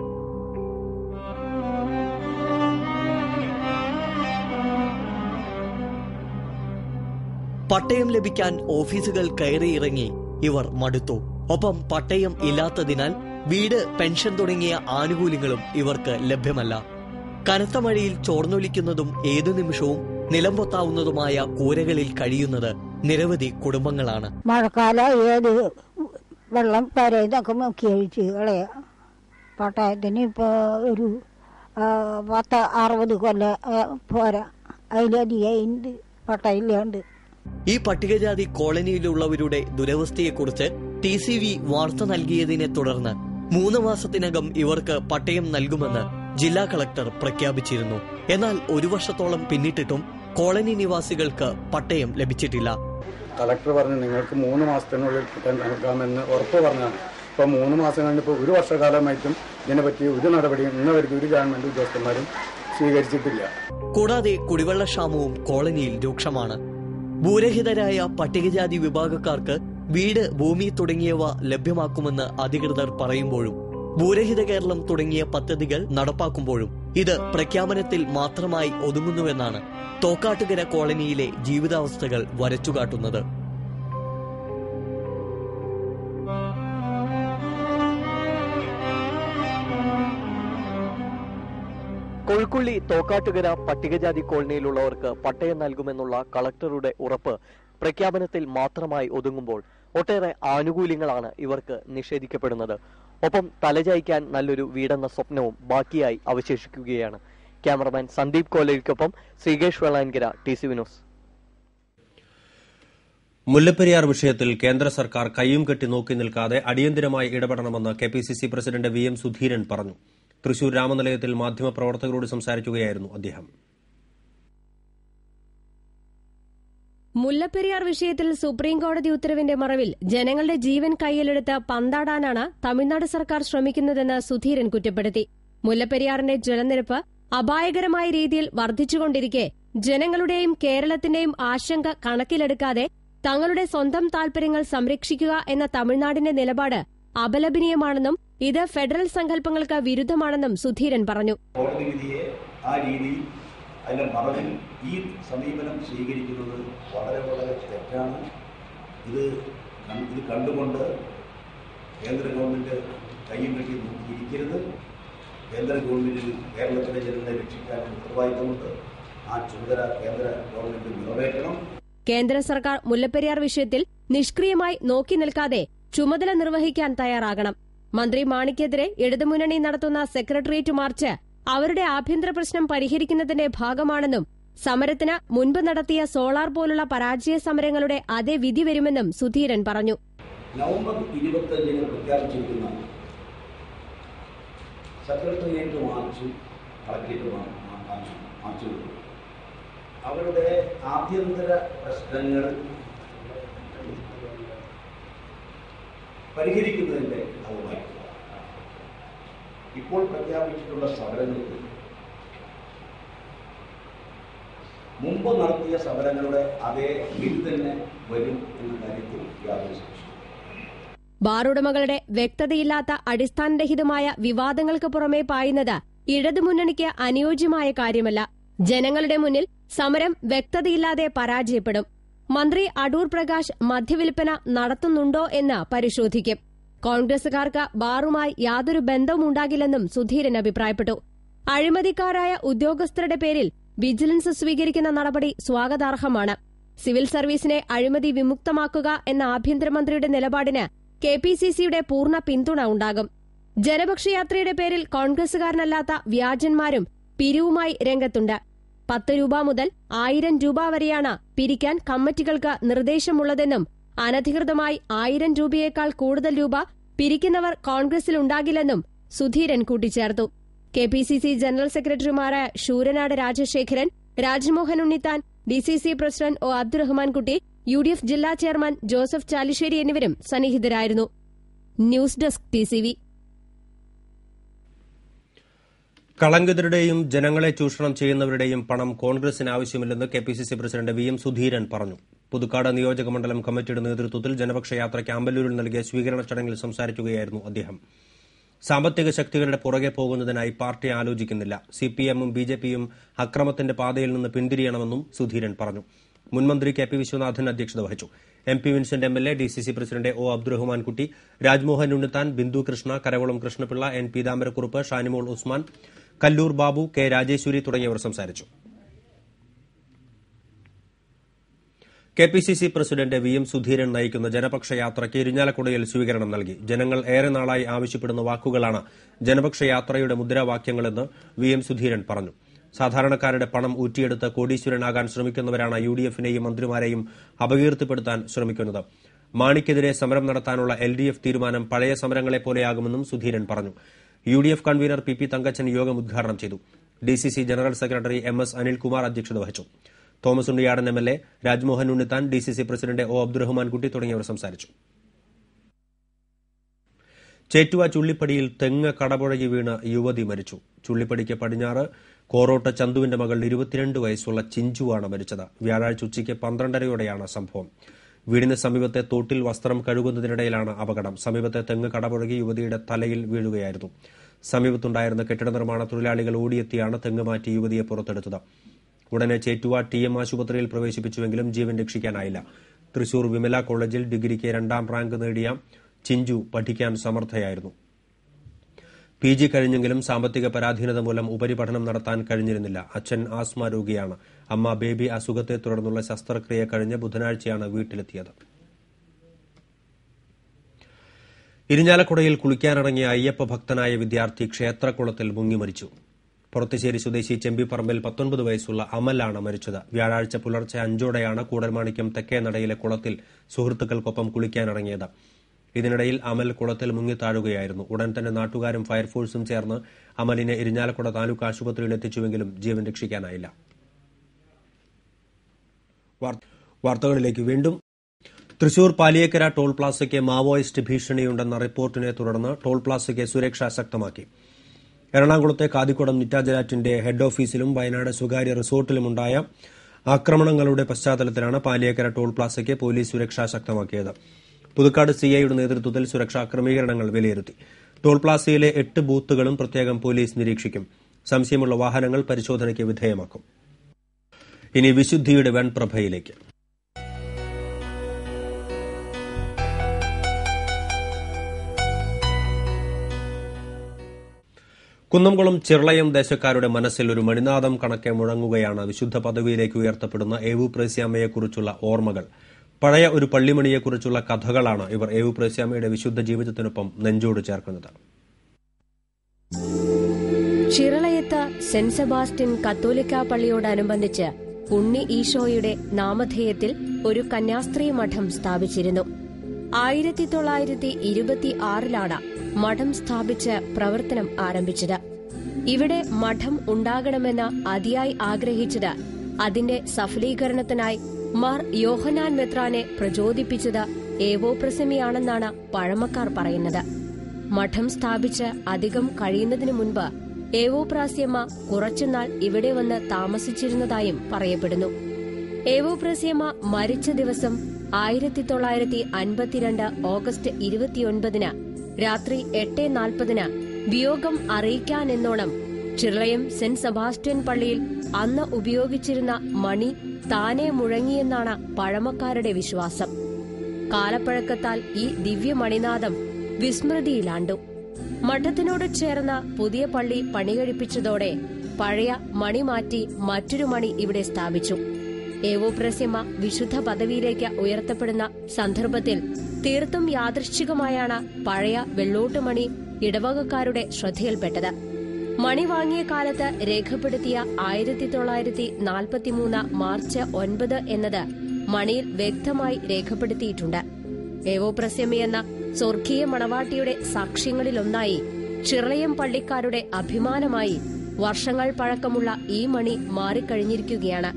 പട്ടയം ലഭിക്കാൻ ഓഫീസുകൾ കയറിയിറങ്ങി ഇവർ മടുത്തു ഒപ്പം പട്ടയം ഇല്ലാത്തതിനാൽ വീട് പെൻഷൻ തുടങ്ങിയ ആനുകൂല്യങ്ങളും ഇവർക്ക് ലഭ്യമല്ല കനത്ത മഴയിൽ ചോർന്നൊലിക്കുന്നതും ഏതു നിമിഷവും നിലംപൊത്താവുന്നതുമായ കൂരകളിൽ കഴിയുന്നത് നിരവധി കുടുംബങ്ങളാണ് മഴക്കാല ഏത് വെള്ളം പര ഇതൊക്കെ മുക്കി അഴിച്ച് കളയുക പട്ടായത്തിന് ഇപ്പോൾ ഒരു പത്ത് അറുപത് കൊല്ല പോരാ അതിലധികമുണ്ട് പട്ടയില്ലാണ്ട് ഈ പട്ടികജാതി കോളനിയിലുള്ളവരുടെ ദുരവസ്ഥയെക്കുറിച്ച് ടി സി വി വാർത്ത നൽകിയതിനെ തുടർന്ന് മൂന്ന് മാസത്തിനകം ഇവർക്ക് പട്ടയം നൽകുമെന്ന് ജില്ലാ കളക്ടർ പ്രഖ്യാപിച്ചിരുന്നു എന്നാൽ ഒരു വർഷത്തോളം പിന്നിട്ടിട്ടും കോളനി നിവാസികൾക്ക് പട്ടയം ലഭിച്ചിട്ടില്ല കളക്ടർ പറഞ്ഞു നിങ്ങൾക്ക് മൂന്ന് മാസത്തിനുള്ളിൽ കിട്ടാൻ നൽകാമെന്ന് ഉറപ്പ് പറഞ്ഞാണ് ഇപ്പോൾ മൂന്ന് മാസം കഴിഞ്ഞപ്പോൾ ഒരു വർഷകാലമായിട്ടും ഇതിനെപ്പറ്റി ഒരു നടപടിയും ഇന്നവർക്ക് ഒരു ഗവൺമെന്റ് ഉദ്യോഗസ്ഥന്മാരും സ്വീകരിച്ചിട്ടില്ല കൂടാതെ കുടിവെള്ള ക്ഷാമവും കോളനിയിൽ രൂക്ഷമാണ് ഭൂരഹിതരായ പട്ടികജാതി വിഭാഗക്കാർക്ക് വീട് ഭൂമി തുടങ്ങിയവ ലഭ്യമാക്കുമെന്ന് അധികൃതർ പറയുമ്പോഴും ഭൂരഹിത കേരളം തുടങ്ങിയ പദ്ധതികൾ നടപ്പാക്കുമ്പോഴും ഇത് പ്രഖ്യാപനത്തിൽ മാത്രമായി ഒതുങ്ങുന്നുവെന്നാണ് തോക്കാട്ടുകര കോളനിയിലെ ജീവിതാവസ്ഥകൾ വരച്ചുകാട്ടുന്നത് കൊഴുക്കുള്ളി തോക്കാട്ടുകര പട്ടികജാതി കോളനിയിലുള്ളവർക്ക് പട്ടയം നൽകുമെന്നുള്ള കളക്ടറുടെ ഉറപ്പ് പ്രഖ്യാപനത്തിൽ മാത്രമായി ഒതുങ്ങുമ്പോൾ ഒട്ടേറെ ആനുകൂല്യങ്ങളാണ് ഇവർക്ക് നിഷേധിക്കപ്പെടുന്നത് ഒപ്പം തലചായ്ക്കാൻ നല്ലൊരു വീടെന്ന സ്വപ്നവും ബാക്കിയായി അവശേഷിക്കുകയാണ് ക്യാമറമാൻ സന്ദീപ് കോലയ്ക്കൊപ്പം Sreekesh Vellankara T C V news Mullaperiyar വിഷയത്തിൽ കേന്ദ്ര സർക്കാർ കൈയും കെട്ടി നോക്കി നിൽക്കാതെ അടിയന്തരമായി ഇടപെടണമെന്ന് K P C C president V M Sudheeran പറഞ്ഞു തൃശൂർ രാമനിലയത്തിൽ മാധ്യമപ്രവർത്തകരോട് സംസാരിക്കുകയായിരുന്നു അദ്ദേഹം മുല്ലപ്പെരിയാർ വിഷയത്തിൽ സുപ്രീം കോടതി ഉത്തരവിന്റെ മറവിൽ ജനങ്ങളുടെ ജീവൻ കൈയിലെടുത്ത് പന്താടാനാണ് തമിഴ്നാട് സർക്കാർ ശ്രമിക്കുന്നതെന്ന് സുധീരൻ കുറ്റപ്പെടുത്തി മുല്ലപ്പെരിയാറിന്റെ ജലനിരപ്പ് അപായകരമായ രീതിയിൽ വർദ്ധിച്ചുകൊണ്ടിരിക്കെ ജനങ്ങളുടെയും കേരളത്തിന്റെയും ആശങ്ക കണക്കിലെടുക്കാതെ തങ്ങളുടെ സ്വന്തം താൽപര്യങ്ങൾ സംരക്ഷിക്കുക എന്ന തമിഴ്നാടിന്റെ നിലപാട് അപലപനീയമാണെന്നും ഇത് ഫെഡറൽ സങ്കല്പങ്ങൾക്ക് വിരുദ്ധമാണെന്നും സുധീരൻ പറഞ്ഞു കോടതി വിധിയെ ആ അതിൻ്റെ മറവിൽ ഈ സമീപനം സ്വീകരിക്കുന്നത് വളരെ വളരെ തെറ്റാണ് ഇത് ഇത് കണ്ടുകൊണ്ട് കേന്ദ്ര ഗവൺമെൻറ് കയ്യും കെട്ടി നോക്കിയിരിക്കരുത് കേന്ദ്ര ഗവൺമെൻറ്റിൽ കേരളത്തിലെ ജനങ്ങളെ രക്ഷിക്കാൻ ഉത്തരവാദിത്തമുണ്ട് ആ ചുമതല കേന്ദ്ര ഗവൺമെൻറ് നിറവേറ്റണം കേന്ദ്ര സർക്കാർ മുല്ലപ്പെരിയാർ വിഷയത്തിൽ നിഷ്ക്രിയമായി നോക്കി നിൽക്കാതെ ചുമതല നിർവഹിക്കാൻ തയ്യാറാകണം മന്ത്രി മാണിക്കെതിരെ ഇടതുമുന്നണി നടത്തുന്ന സെക്രട്ടേറിയറ്റ് മാർച്ച് അവരുടെ ആഭ്യന്തര പ്രശ്നം പരിഹരിക്കുന്നതിന്റെ ഭാഗമാണെന്നും സമരത്തിന് മുൻപ് നടത്തിയ സോളാർ പോലുള്ള പരാജയ സമരങ്ങളുടെ അതേ വിധി വരുമെന്നും സുധീരൻ പറഞ്ഞു നവംബർ പ്രഖ്യാപിച്ചിരിക്കുന്ന അവരുടെ ആഭ്യന്തര പ്രശ്നങ്ങൾ പരിഹരിക്കുന്നതിന്റെ ഭാഗമായി ഇപ്പോൾ പ്രഖ്യാപിച്ചിട്ടുള്ള സമരങ്ങൾക്ക് മുമ്പ് നടത്തിയ സമരങ്ങളുടെ അതേ ബിൽ തന്നെ വരും എന്ന കാര്യത്തിൽ യാതൊരു ബാറുടമകളുടെ വ്യക്തതയില്ലാത്ത അടിസ്ഥാനരഹിതമായ വിവാദങ്ങൾക്ക് പുറമേ പായുന്നത് ഇടതുമുന്നണിക്ക് അനുയോജ്യമായ കാര്യമല്ല ജനങ്ങളുടെ മുന്നിൽ സമരം വ്യക്തതയില്ലാതെ പരാജയപ്പെടും മന്ത്രി അടൂർ പ്രകാശ് മദ്യവിൽപ്പന നടത്തുന്നുണ്ടോ എന്ന് പരിശോധിക്കും കോൺഗ്രസുകാർക്ക് ബാറുമായി യാതൊരു ബന്ധവും ഉണ്ടാകില്ലെന്നും സുധീരൻ അഭിപ്രായപ്പെട്ടു അഴിമതിക്കാരായ ഉദ്യോഗസ്ഥരുടെ പേരിൽ വിജിലൻസ് സ്വീകരിക്കുന്ന നടപടി സ്വാഗതാർഹമാണ് സിവിൽ സർവീസിനെ അഴിമതി വിമുക്തമാക്കുക എന്ന ആഭ്യന്തരമന്ത്രിയുടെ നിലപാടിന് കെ പി സി സിയുടെ പൂർണ്ണ പിന്തുണ ഉണ്ടാകും ജനപക്ഷയാത്രയുടെ പേരിൽ കോൺഗ്രസുകാരനല്ലാത്ത വ്യാജന്മാരും പിരിവുമായി രംഗത്തുണ്ട് പത്ത് രൂപ മുതൽ ആയിരം രൂപ വരെയാണ് പിരിക്കാൻ കമ്മിറ്റികൾക്ക് നിർദ്ദേശമുള്ളതെന്നും അനധികൃതമായി ആയിരം രൂപയേക്കാൾ കൂടുതൽ രൂപ പിരിക്കുന്നവർ ഉണ്ടാകില്ലെന്നും സുധീരൻ കൂട്ടിച്ചേർത്തു K P C C general സെക്രട്ടറിമാരായ Sooranad Rajasekharan Rajmohan Unnithan D C C president O Abdurahmankutty U D F ജില്ലാ ചെയർമാൻ ജോസഫ് ചാലിശ്ശേരി എന്നിവരും സന്നിഹിതരായിരുന്നു ന്യൂസ് ഡെസ്ക് ടി കളങ്കിതരുടെയും ജനങ്ങളെ ചൂഷണം ചെയ്യുന്നവരുടെയും പണം കോൺഗ്രസിന് ആവശ്യമില്ലെന്ന് K P C C president V M Sudheeran പറഞ്ഞു പുതുക്കാട് നിയോജക മണ്ഡലം കമ്മിറ്റിയുടെ നേതൃത്വത്തിൽ ജനപക്ഷ യാത്രയ്ക്ക് അമ്പല്ലൂരിൽ നൽകിയ സ്വീകരണ ചടങ്ങിൽ സംസാരിക്കുകയായിരുന്നു അദ്ദേഹം സാമ്പത്തിക ശക്തികളുടെ പുറകെ പോകുന്നതിനായി പാർട്ടി ആലോചിക്കുന്നില്ല സിപിഎമ്മും ബി ജെ പിയും അക്രമത്തിന്റെ പാതയിൽ നിന്ന് പിന്തിരിയണമെന്നും സുധീരൻ പറഞ്ഞു മുൻമന്ത്രി കെ പി വിശ്വനാഥൻ അധ്യക്ഷത വഹിച്ചു M P Vincent M L A D C C president O Abdurahman Kutty Rajmohan Unnithan Bindu Krishna Karavalam Krishnapillai N P Shanimol Usman Kallur Babu K Rajeswari തുടങ്ങിയവർ സംസാരിച്ചു K P C C president V M Sudheeran നയിക്കുന്ന ജനപക്ഷ യാത്രയ്ക്ക് ഇരിഞ്ഞാലക്കുടയിൽ സ്വീകരണം നൽകി ജനങ്ങൾ ഏറെ നാളായി ആവശ്യപ്പെടുന്ന വാക്കുകളാണ് ജനപക്ഷ യാത്രയുടെ മുദ്രാവാക്യങ്ങളെന്ന് വി എം സുധീരൻ പറഞ്ഞു സാധാരണക്കാരുടെ പണം ഊറ്റിയെടുത്ത് കോടീശ്വരനാകാൻ ശ്രമിക്കുന്നവരാണ് യു ഡി എഫിനെയും മന്ത്രിമാരെയും അപകീർത്തിപ്പെടുത്താൻ ശ്രമിക്കുന്നത് മാണിക്കെതിരെ സമരം നടത്താനുള്ള എൽ ഡി എഫ് തീരുമാനം പഴയ പോലെയാകുമെന്നും സുധീരൻ പറഞ്ഞു U D F convener P P Thankachan യോഗം ഉദ്ഘാടനം ചെയ്തു D C C general secretary M S Anilkumar അധ്യക്ഷത വഹിച്ചു Thomas Unniyadan M L A Rajmohan Unnithan D C C president O Abdurahmankutty തുടങ്ങിയവർ സംസാരിച്ചു ചേറ്റുവ ചുള്ളിപ്പടിയിൽ തെങ്ങ് കടപുഴകി വീണ് യുവതി മരിച്ചു ചുള്ളിപ്പടിക്ക് പടിഞ്ഞാറ് കോറോട്ട ചന്തുവിന്റെ മകൾ ഇരുപത്തിരണ്ട് വയസ്സുള്ള ചിഞ്ചുവാണ് മരിച്ചത് വ്യാഴാഴ്ച ഉച്ചയ്ക്ക് പന്ത്രണ്ടരയോടെയാണ് സംഭവം വീടിന് സമീപത്തെ തോട്ടിൽ വസ്ത്രം കഴുകുന്നതിനിടയിലാണ് അപകടം സമീപത്തെ തെങ്ങ് കടപുഴകി യുവതിയുടെ തലയിൽ വീഴുകയായിരുന്നു സമീപത്തുണ്ടായിരുന്ന കെട്ടിട നിർമ്മാണ തൊഴിലാളികൾ ഓടിയെത്തിയാണ് തെങ്ങ് മാറ്റി യുവതിയെ പുറത്തെടുത്തത് ഉടനെ ചേറ്റുവ ടി എം ആശുപത്രിയിൽ പ്രവേശിപ്പിച്ചുവെങ്കിലും ജീവൻ രക്ഷിക്കാനായില്ല തൃശൂർ വിമല കോളേജിൽ ഡിഗ്രിക്ക് രണ്ടാം റാങ്ക് നേടിയ ചിഞ്ചു പഠിക്കാൻ സമർത്ഥയായിരുന്നു പി ജി കഴിഞ്ഞെങ്കിലും സാമ്പത്തിക പരാധീനത മൂലം ഉപരിപഠനം നടത്താൻ കഴിഞ്ഞിരുന്നില്ല അച്ഛൻ ആസ്മ രോഗിയാണ് അമ്മ ബേബി അസുഖത്തെ തുടർന്നുള്ള ശസ്ത്രക്രിയ കഴിഞ്ഞ് ബുധനാഴ്ചയാണ് വീട്ടിലെത്തിയത് ഇരിഞ്ഞാലക്കുടയിൽ കുളിക്കാനിറങ്ങിയ അയ്യപ്പ ഭക്തനായ വിദ്യാർത്ഥി ക്ഷേത്രക്കുളത്തിൽ മുങ്ങിമരിച്ചു പുറത്തുശ്ശേരി സ്വദേശി ചെമ്പിപ്പറമ്പിൽ പത്തൊൻപത് വയസ്സുള്ള അമലാണ് മരിച്ചത് വ്യാഴാഴ്ച പുലർച്ചെ അഞ്ചോടെയാണ് കൂടൽമാണിക്യം തെക്കേ നടയിലെ കുളത്തിൽ സുഹൃത്തുക്കൾക്കൊപ്പം കുളിക്കാനിറങ്ങിയത് ഇതിനിടയിൽ അമൽ കുളത്തിൽ മുങ്ങിത്താഴുകയായിരുന്നു ഉടൻ തന്നെ നാട്ടുകാരും ഫയർഫോഴ്സും ചേർന്ന് അമലിനെ ഇരിഞ്ഞാലക്കുട താലൂക്ക് ആശുപത്രിയിൽ എത്തിച്ചുവെങ്കിലും ജീവൻ രക്ഷിക്കാനായില്ല വാർത്തകളിലേക്ക് വീണ്ടും തൃശൂർ പാലിയേക്കര ടോൾ പ്ലാസയ്ക്ക് മാവോയിസ്റ്റ് ഭീഷണിയുണ്ടെന്ന റിപ്പോർട്ടിനെ തുടർന്ന് ടോൾ പ്ലാസയ്ക്ക് സുരക്ഷ ശക്തമാക്കി എറണാകുളത്തെ കാതിക്കുടം നിറ്റാജരാറ്റിന്റെ ഹെഡ് ഓഫീസിലും വയനാട് സ്വകാര്യ റിസോർട്ടിലുമുണ്ടായ ആക്രമണങ്ങളുടെ പശ്ചാത്തലത്തിലാണ് പാലിയേക്കര ടോൾ പ്ലാസയ്ക്ക് പോലീസ് സുരക്ഷ ശക്തമാക്കിയത് പുതുക്കാട് സിഐയുടെ നേതൃത്വത്തിൽ സുരക്ഷാ ക്രമീകരണങ്ങൾ വിലയിരുത്തി ടോൾ പ്ലാസയിലെ എട്ട് ബൂത്തുകളും പ്രത്യേകം പോലീസ് നിരീക്ഷിക്കും സംശയമുള്ള വാഹനങ്ങൾ പരിശോധനയ്ക്ക് വിധേയമാക്കും ഇനി വിശുദ്ധിയുടെ വെൺപ്രഭയിലേക്ക് കുന്നംകുളം ചിറളയം ദേശക്കാരുടെ മനസ്സിൽ ഒരു മണിനാഥം കണക്കെ മുഴങ്ങുകയാണ് വിശുദ്ധ പദവിയിലേക്ക് ഉയർത്തപ്പെടുന്ന ഏവു പ്രേസ്യാമയെക്കുറിച്ചുള്ള ഓർമ്മകൾ പഴയ ഒരു പള്ളിമണിയെക്കുറിച്ചുള്ള കഥകളാണ് ഇവർ ഏവു പ്രേസ്യാമയുടെ വിശുദ്ധ ജീവിതത്തിനൊപ്പം നെഞ്ചോട് ചേർക്കുന്നത് ചിറളയത്ത് സെന്റ് സെബാസ്റ്റ്യൻ കത്തോലിക്ക പള്ളിയോടനുബന്ധിച്ച് ഉണ്ണി ഈശോയുടെ നാമധേയത്തിൽ ഒരു കന്യാസ്ത്രീ മഠം സ്ഥാപിച്ചിരുന്നു ആയിരത്തി തൊള്ളായിരത്തി ഇരുപത്തി ആറിലാണ് മഠം സ്ഥാപിച്ച് പ്രവർത്തനം ആരംഭിച്ചത് ഇവിടെ മഠം ഉണ്ടാകണമെന്ന് അതിയായി ആഗ്രഹിച്ചത് അതിന്റെ സഫലീകരണത്തിനായി മാർ യോഹനാൻ മെത്രാനെ പ്രചോദിപ്പിച്ചത് പ്രസമിയാണെന്നാണ് പഴമക്കാർ പറയുന്നത് മഠം സ്ഥാപിച്ച് അധികം കഴിയുന്നതിനു മുൻപ് ഏവോപ്രാസ്യമ്മ കുറച്ചുനാൾ ഇവിടെ വന്ന് താമസിച്ചിരുന്നതായും പറയപ്പെടുന്നു ഏവോപ്രാസ്യമ്മ മരിച്ച ദിവസം ആയിരത്തി തൊള്ളായിരത്തി അൻപത്തിരണ്ട് ഓഗസ്റ്റ് ഇരുപത്തിയൊൻപതിന് രാത്രി എട്ട് നാൽപ്പതിന് വിയോഗം അറിയിക്കാനെന്നോണം ചിറളയം സെന്റ് സെബാസ്റ്റ്യൻ പള്ളിയിൽ അന്ന് ഉപയോഗിച്ചിരുന്ന മണി താനെ മുഴങ്ങിയെന്നാണ് പഴമക്കാരുടെ വിശ്വാസം കാലപ്പഴക്കത്താൽ ഈ ദിവ്യമണിനാദം വിസ്മൃതിയിലാണ്ടു മഠത്തിനോട് ചേർന്ന പുതിയ പള്ളി പണികഴിപ്പിച്ചതോടെ പഴയ മണി മാറ്റി മറ്റൊരു മണി ഇവിടെ സ്ഥാപിച്ചു ഏവോപ്രസ്യമ്മ വിശുദ്ധ പദവിയിലേക്ക് ഉയർത്തപ്പെടുന്ന സന്ദർഭത്തിൽ തീർത്തും യാദൃശ്ചികമായാണ് പഴയ വെള്ളോട്ടുമണി ഇടവകക്കാരുടെ ശ്രദ്ധയിൽപ്പെട്ടത് മണി വാങ്ങിയ കാലത്ത് രേഖപ്പെടുത്തിയ ആയിരത്തി തൊള്ളായിരത്തി നാൽപ്പത്തിമൂന്ന് മാർച്ച് ഒൻപത് എന്നത് മണിയിൽ വ്യക്തമായി രേഖപ്പെടുത്തിയിട്ടുണ്ട് ഏവോപ്രസ്യമ്മയെന്ന സ്വർഗീയ മണവാട്ടിയുടെ സാക്ഷ്യങ്ങളിലൊന്നായി ചിറയം പള്ളിക്കാരുടെ അഭിമാനമായി വർഷങ്ങൾ പഴക്കമുള്ള ഈ മണി മാറിക്കഴിഞ്ഞിരിക്കുകയാണ്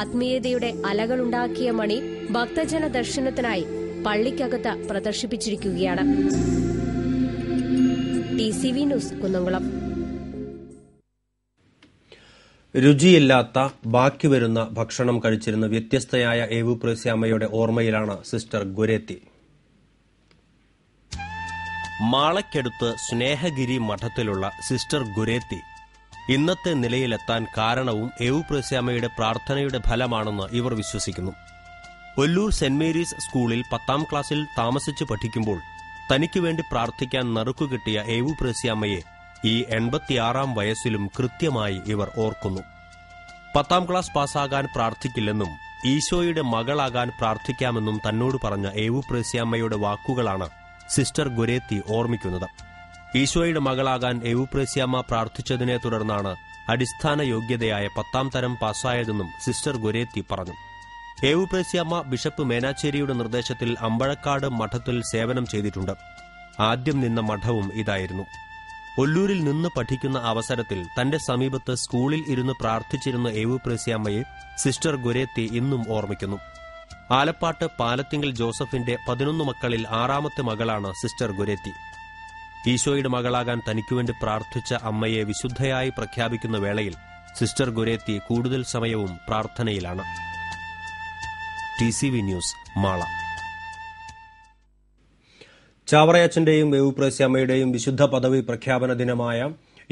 ആത്മീയതയുടെ അലകളുണ്ടാക്കിയ മണി ഭക്തജന ദർശനത്തിനായി പള്ളിക്കകത്ത് പ്രദർശിപ്പിച്ചിരിക്കുകയാണ് ന്യൂസ് രുചിയില്ലാത്ത ബാക്കി വരുന്ന ഭക്ഷണം കഴിച്ചിരുന്ന വ്യത്യസ്തയായ ഏവുപ്രേസ്യാമ്മയുടെ ഓർമ്മയിലാണ് സിസ്റ്റർ ഗുരേത്തി മാളയ്ക്കടുത്ത് സ്നേഹഗിരി മഠത്തിലുള്ള സിസ്റ്റർ ഗുരേത്തി ഇന്നത്തെ നിലയിലെത്താൻ കാരണവും എവുപ്രസ്യാമയുടെ പ്രാർത്ഥനയുടെ ഫലമാണെന്ന് ഇവർ വിശ്വസിക്കുന്നു ഒല്ലൂർ സെന്റ് മേരീസ് സ്കൂളിൽ പത്താം ക്ലാസ്സിൽ താമസിച്ച് പഠിക്കുമ്പോൾ തനിക്ക് വേണ്ടി പ്രാർത്ഥിക്കാൻ നറുക്കു കിട്ടിയ ഏവുപ്രസ്യാമയെ ഈ എൺപത്തിയാറാം വയസ്സിലും കൃത്യമായി ഇവർ ഓർക്കുന്നു പത്താം ക്ലാസ് പാസ്സാകാൻ പ്രാർത്ഥിക്കില്ലെന്നും ഈശോയുടെ മകളാകാൻ പ്രാർത്ഥിക്കാമെന്നും തന്നോട് പറഞ്ഞ ഏവുപ്രസ്യാമ്മയുടെ വാക്കുകളാണ് സിസ്റ്റർ ഗുരേത്തി ഓർമ്മിക്കുന്നത് ഈശോയുടെ മകളാകാൻ എവുപ്രേസ്യാമ്മ പ്രാർത്ഥിച്ചതിനെ തുടർന്നാണ് അടിസ്ഥാന യോഗ്യതയായ പത്താം തരം പാസ്സായതെന്നും സിസ്റ്റർ ഗുരേത്തി പറഞ്ഞു ഏവുപ്രേസ്യാമ്മ ബിഷപ്പ് മേനാച്ചേരിയുടെ നിർദ്ദേശത്തിൽ അമ്പഴക്കാട് മഠത്തിൽ സേവനം ചെയ്തിട്ടുണ്ട് ആദ്യം നിന്ന മഠവും ഇതായിരുന്നു ഒല്ലൂരിൽ നിന്ന് പഠിക്കുന്ന അവസരത്തിൽ തന്റെ സമീപത്ത് സ്കൂളിൽ ഇരുന്ന് പ്രാർത്ഥിച്ചിരുന്ന ഏവുപ്രേസ്യാമ്മയെ സിസ്റ്റർ ഗുരേത്തി ഇന്നും ഓർമ്മിക്കുന്നു ആലപ്പാട്ട് പാലത്തിങ്കൽ ജോസഫിന്റെ പതിനൊന്ന് മക്കളിൽ ആറാമത്തെ മകളാണ് സിസ്റ്റർ ഗുരേത്തി ഈശോയുടെ മകളാകാൻ തനിക്കുവേണ്ടി പ്രാർത്ഥിച്ച അമ്മയെ വിശുദ്ധയായി പ്രഖ്യാപിക്കുന്ന വേളയിൽ സിസ്റ്റർ ഗുരേത്തി കൂടുതൽ സമയവും പ്രാർത്ഥനയിലാണ് T C V news Mala ചാവറയച്ചന്റെയും അമ്മയുടെയും വിശുദ്ധ പദവി പ്രഖ്യാപന ദിനമായ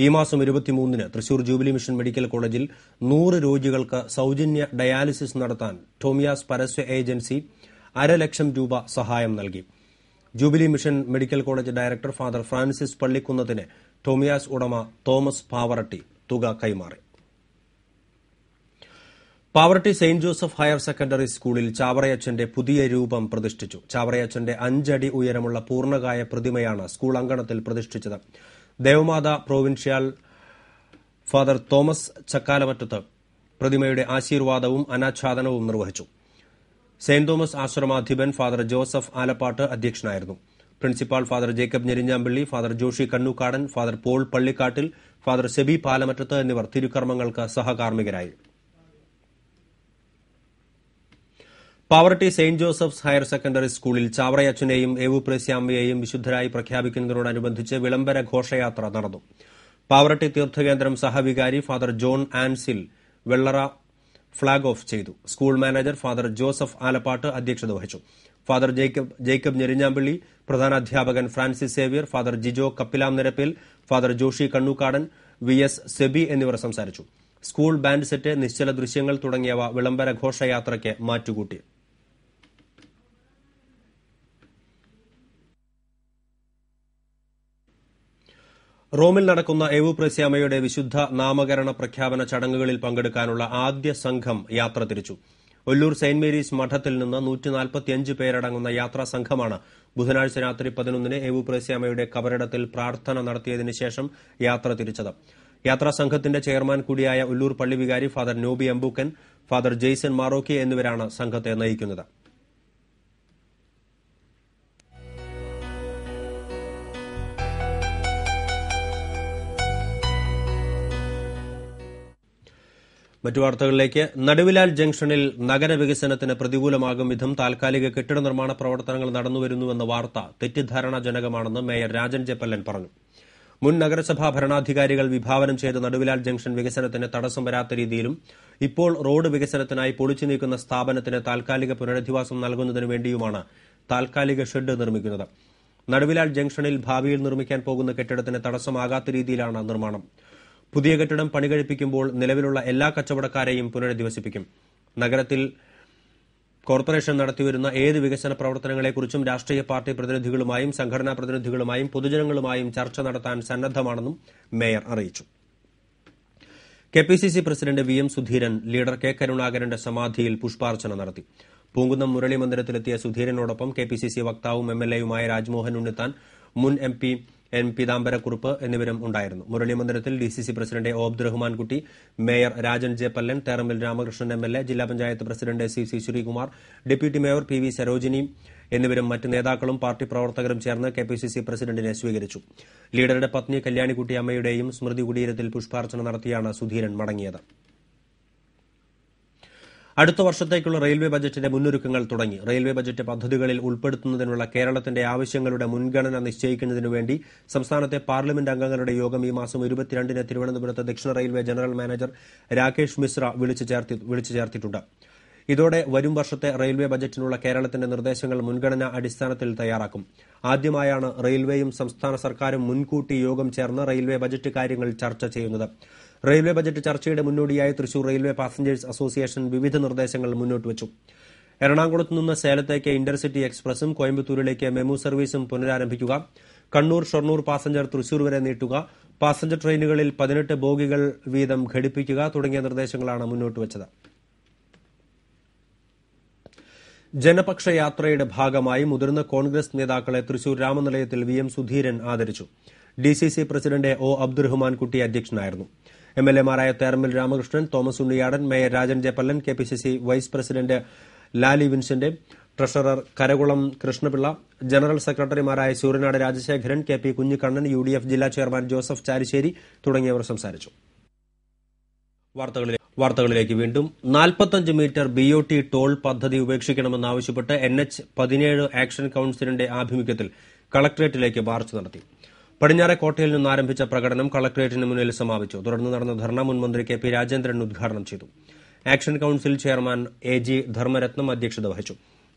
ഈ മാസം ഇരുപത്തിമൂന്നിന് തൃശൂർ ജൂബിലി മിഷൻ മെഡിക്കൽ കോളേജിൽ നൂറ് രോഗികൾക്ക് സൌജന്യ ഡയാലിസിസ് നടത്താൻ ടോമിയാസ് പരസ്യ ഏജൻസി അരലക്ഷം രൂപ സഹായം നൽകി jubilee mission medical college director father Francis പള്ളിക്കുന്നതിന് ടോമിയാസ് ഉടമ തോമസ് പാവറട്ടി തുക കൈമാറി Pavaratty saint Joseph higher secondary സ്കൂളിൽ ചാവറയച്ചന്റെ പുതിയ രൂപം പ്രതിഷ്ഠിച്ചു ചാവറയച്ചന്റെ അഞ്ചടി ഉയരമുള്ള പൂർണ്ണകായ പ്രതിമയാണ് സ്കൂൾ അങ്കണത്തിൽ പ്രതിഷ്ഠിച്ചത് Devamatha provincial father Thomas Chakkalamattath പ്രതിമയുടെ ആശീർവാദവും അനാച്ഛാദനവും നിർവഹിച്ചു സെന്റ് തോമസ് ആശ്രമാധിപൻ ഫാദർ ജോസഫ് ആലപ്പാട്ട് അധ്യക്ഷനായിരുന്നു principal father Jacob Njerinjampally father Joshy Kannukadan father Paul Pallikattil father Seby Palamattath എന്നിവർ തിരുക്കർമ്മങ്ങൾക്ക് സഹകാർമ്മികരായി Pavaratty saint Joseph's higher secondary സ്കൂളിൽ ചാവറയച്ചനെയും ഏവുപ്രസ്യാമ്യയെയും വിശുദ്ധരായി പ്രഖ്യാപിക്കുന്നതിനോടനുബന്ധിച്ച് വിളംബര ഘോഷയാത്ര നടന്നു പാവറട്ടി തീർത്ഥകേന്ദ്രം സഹവികാരി father John Ansil Vellara flag off ചെയ്തു school manager father Joseph Alappatt അധ്യക്ഷത വഹിച്ചു ഫാദർ ജേക്കബ് ജേക്കബ് ഞെരിഞ്ഞാമ്പിള്ളി പ്രധാന അധ്യാപകൻ Francis Xavier father Jijo Kappilam Nirappil father Joshy Kannukkadan V S Seby എന്നിവർ സംസാരിച്ചു സ്കൂൾ ബാൻഡ് സെറ്റ് നിശ്ചല ദൃശ്യങ്ങൾ തുടങ്ങിയവ വിളംബര ഘോഷയാത്രയ്ക്ക് മാറ്റുകൂട്ടി റോമിൽ നടക്കുന്ന എവുപ്രസ്യാമയുടെ വിശുദ്ധ നാമകരണ പ്രഖ്യാപന ചടങ്ങുകളിൽ പങ്കെടുക്കാനുള്ള ആദ്യ സംഘം യാത്ര തിരിച്ചു ഒല്ലൂർ സെന്റ് മേരീസ് മഠത്തിൽ നിന്ന് നൂറ്റിനാൽപ്പത്തിയഞ്ച് പേരടങ്ങുന്ന യാത്രാ സംഘമാണ് ബുധനാഴ്ച രാത്രി പതിനൊന്നിന് എവുപ്രസ്യാമയുടെ കബറിടത്തിൽ പ്രാർത്ഥന നടത്തിയതിന് ശേഷം യാത്ര തിരിച്ചത് യാത്രാ സംഘത്തിന്റെ ചെയർമാൻ കൂടിയായ ഒല്ലൂർ പള്ളി വികാരി ഫാദർ നോബി അംബൂക്കൻ ഫാദർ ജെയ്സൺ മാറോക്കി എന്നിവരാണ് സംഘത്തെ നയിക്കുന്നത് മറ്റു വാർത്തകളിലേക്ക് നടുവിലാൽ ജംഗ്ഷനിൽ നഗരവികസനത്തിന് പ്രതികൂലമാകും വിധം താൽക്കാലിക കെട്ടിട നിർമ്മാണ പ്രവർത്തനങ്ങൾ നടന്നുവരുന്നുവെന്ന വാർത്ത തെറ്റിദ്ധാരണാജനകമാണെന്ന് മേയർ രാജൻ ജപ്പല്ലൻ പറഞ്ഞു മുൻ നഗരസഭാ ഭരണാധികാരികൾ വിഭാവനം ചെയ്ത നടുവിലാൽ ജംഗ്ഷൻ വികസനത്തിന് തടസ്സം വരാത്ത രീതിയിലും ഇപ്പോൾ റോഡ് വികസനത്തിനായി പൊളിച്ചു നീക്കുന്ന സ്ഥാപനത്തിന് താൽക്കാലിക പുനരധിവാസം നൽകുന്നതിനു വേണ്ടിയുമാണ് താൽക്കാലിക ഷെഡ് നിർമ്മിക്കുന്നത് നടുവിലാൽ ജംഗ്ഷനിൽ ഭാവിയിൽ നിർമ്മിക്കാൻ പോകുന്ന കെട്ടിടത്തിന് തടസ്സമാകാത്ത രീതിയിലാണ് നിർമ്മാണം പുതിയ കെട്ടിടം പണികഴിപ്പിക്കുമ്പോൾ നിലവിലുള്ള എല്ലാ കച്ചവടക്കാരെയും പുനരധിവസിപ്പിക്കും നഗരത്തിൽ കോർപ്പറേഷൻ നടത്തിവരുന്ന ഏത് വികസന പ്രവർത്തനങ്ങളെക്കുറിച്ചും രാഷ്ട്രീയ പാർട്ടി പ്രതിനിധികളുമായും സംഘടനാ പ്രതിനിധികളുമായും പൊതുജനങ്ങളുമായും ചർച്ച നടത്താൻ സന്നദ്ധമാണെന്നും മേയർ അറിയിച്ചു K P C C president V M Sudheeran leader K കരുണാകരന്റെ സമാധിയിൽ പുഷ്പാർച്ചന നടത്തി പൂങ്കുന്നം മുരളി മന്ദിരത്തിലെത്തിയ സുധീരനോടൊപ്പം കെ പി സി സി വക്താവും എം എൽ എയുമായ രാജ്മോഹൻ ഉണ്ണിത്താൻ മുൻ എം പി എൻ പീതാംബരക്കുറുപ്പ് എന്നിവരും ഉണ്ടായിരുന്നു മുരളി മന്ദിരത്തിൽ DCC president Abdurahman Kutty mayor Rajan J Pallan Therambil Ramakrishnan M L A ജില്ലാ panchayat president C C Sreekumar deputy mayor P V Sarojini എന്നിവരും മറ്റ് നേതാക്കളും പാർട്ടി പ്രവർത്തകരും ചേർന്ന് കെ പി സി സി പ്രസിഡന്റിനെ സ്വീകരിച്ചു ലീഡറുടെ പത്നി കല്യാണിക്കുട്ടി അമ്മയുടെയും സ്മൃതി കുടീരത്തിൽ പുഷ്പാർച്ചന നടത്തിയാണ് സുധീരൻ മടങ്ങിയത് അടുത്ത വർഷത്തേക്കുള്ള റെയിൽവേ ബജറ്റിന്റെ മുന്നൊരുക്കങ്ങൾ തുടങ്ങി റെയിൽവേ ബജറ്റ് പദ്ധതികളിൽ ഉൾപ്പെടുത്തുന്നതിനുള്ള കേരളത്തിന്റെ ആവശ്യങ്ങളുടെ മുൻഗണന നിശ്ചയിക്കുന്നതിനുവേണ്ടി സംസ്ഥാനത്തെ പാർലമെന്റ് അംഗങ്ങളുടെ യോഗം ഈ മാസം ഇരുപത്തിരണ്ടിന് തിരുവനന്തപുരത്ത് ദക്ഷിണ railway general manager Rakesh Mishra വിളിച്ചു ചേർത്തിട്ടുണ്ട് ഇതോടെ വരും വർഷത്തെ റെയിൽവേ ബജറ്റിനുള്ള കേരളത്തിന്റെ നിർദ്ദേശങ്ങൾ മുൻഗണനാ അടിസ്ഥാനത്തിൽ തയ്യാറാക്കും ആദ്യമായാണ് റെയിൽവേയും സംസ്ഥാന സർക്കാരും മുൻകൂട്ടി യോഗം ചേർന്ന് റെയിൽവേ ബജറ്റ് കാര്യങ്ങൾ ചർച്ച ചെയ്യുന്നത് റെയിൽവേ ബജറ്റ് ചർച്ചയുടെ മുന്നോടിയായി തൃശൂർ റെയിൽവേ പാസഞ്ചേഴ്സ് അസോസിയേഷൻ വിവിധ നിർദ്ദേശങ്ങൾ മുന്നോട്ട് വച്ചു എറണാകുളത്തു നിന്ന് സേലത്തേക്ക് ഇന്റർസിറ്റി എക്സ്പ്രസും കോയമ്പത്തൂരിലേക്ക് മെമു സർവീസും പുനരാരംഭിക്കുക കണ്ണൂർ ഷൊർണൂർ പാസഞ്ചർ തൃശൂർ വരെ നീട്ടുക പാസഞ്ചർ ട്രെയിനുകളിൽ പതിനെട്ട് ബോഗികൾ വീതം ഘടിപ്പിക്കുക തുടങ്ങിയ നിർദ്ദേശങ്ങളാണ് മുന്നോട്ട് വച്ചത് ജനപക്ഷ യാത്രയുടെ ഭാഗമായി മുതിർന്ന കോൺഗ്രസ് നേതാക്കളെ തൃശൂർ രാമനിലയത്തിൽ വി എം സുധീരൻ ആദരിച്ചു D C C president O Abdurahman Kutty അധ്യക്ഷനായിരുന്നു എം എൽ എമാരായ Therambil Ramakrishnan Thomas Unniyadan mayor Rajan Jayapallan K P C C vice president Lali Vincent treasurer Karakulam Krishnapillai general സെക്രട്ടറിമാരായ Sooranad Rajasekharan K P Kunhikannan U D F ജില്ലാ ചെയർമാൻ ജോസഫ് ചാരിശ്ശേരി തുടങ്ങിയവർ സംസാരിച്ചു വാർത്തകളിലേക്ക് വീണ്ടും നാൽപ്പത്തഞ്ച് metre B O T toll പദ്ധതി ഉപേക്ഷിക്കണമെന്നാവശ്യപ്പെട്ട് എൻ എച്ച് പതിനേഴ് ആക്ഷൻ കൌൺസിലിന്റെ ആഭിമുഖ്യത്തിൽ കളക്ടറേറ്റിലേക്ക് മാർച്ച് നടത്തി പടിഞ്ഞാറെ കോട്ടയിൽ നിന്ന് ആരംഭിച്ച പ്രകടനം കളക്ടറേറ്റിന് മുന്നിൽ സമാപിച്ചു തുടർന്ന് നടന്ന ധർണ മുൻമന്ത്രി കെ പി രാജേന്ദ്രൻ ഉദ്ഘാടനം ചെയ്തു action council chairman A G Dharmaratnam അധ്യക്ഷത വഹിച്ചു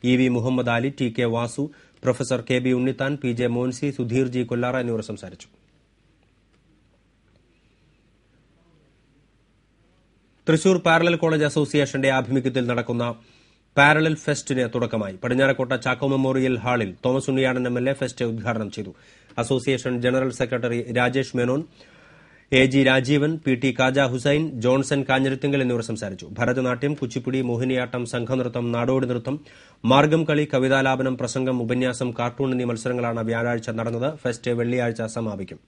E V Muhammad Ali T K Vasu professor K B Unnithan P J Moncy Sudheer G Kollara എന്നിവർ സംസാരിച്ചു തൃശൂർ പാരലൽ കോളേജ് അസോസിയേഷന്റെ ആഭിമുഖ്യത്തിൽ നടക്കുന്ന പാരലൽ ഫെസ്റ്റിന് തുടക്കമായി പടിഞ്ഞാറക്കോട്ട ചാക്കോ മെമ്മോറിയൽ ഹാളിൽ Thomas Unniyadan M L A fest ഉദ്ഘാടനം ചെയ്തു association general secretary Rajesh Menon A G Rajeevan P T Kaja Hussain Johnson Kanjirathingal എന്നിവർ സംസാരിച്ചു ഭരതനാട്യം കുച്ചിപ്പുടി മോഹിനിയാട്ടം സംഘനൃത്തം നാടോടി നൃത്തം മാർഗം കളി കവിതാലാപനം പ്രസംഗം ഉപന്യാസം കാർട്ടൂൺ എന്നീ മത്സരങ്ങളാണ് വ്യാഴാഴ്ച നടന്നത് ഫെസ്റ്റ് വെള്ളിയാഴ്ച സമാപിക്കും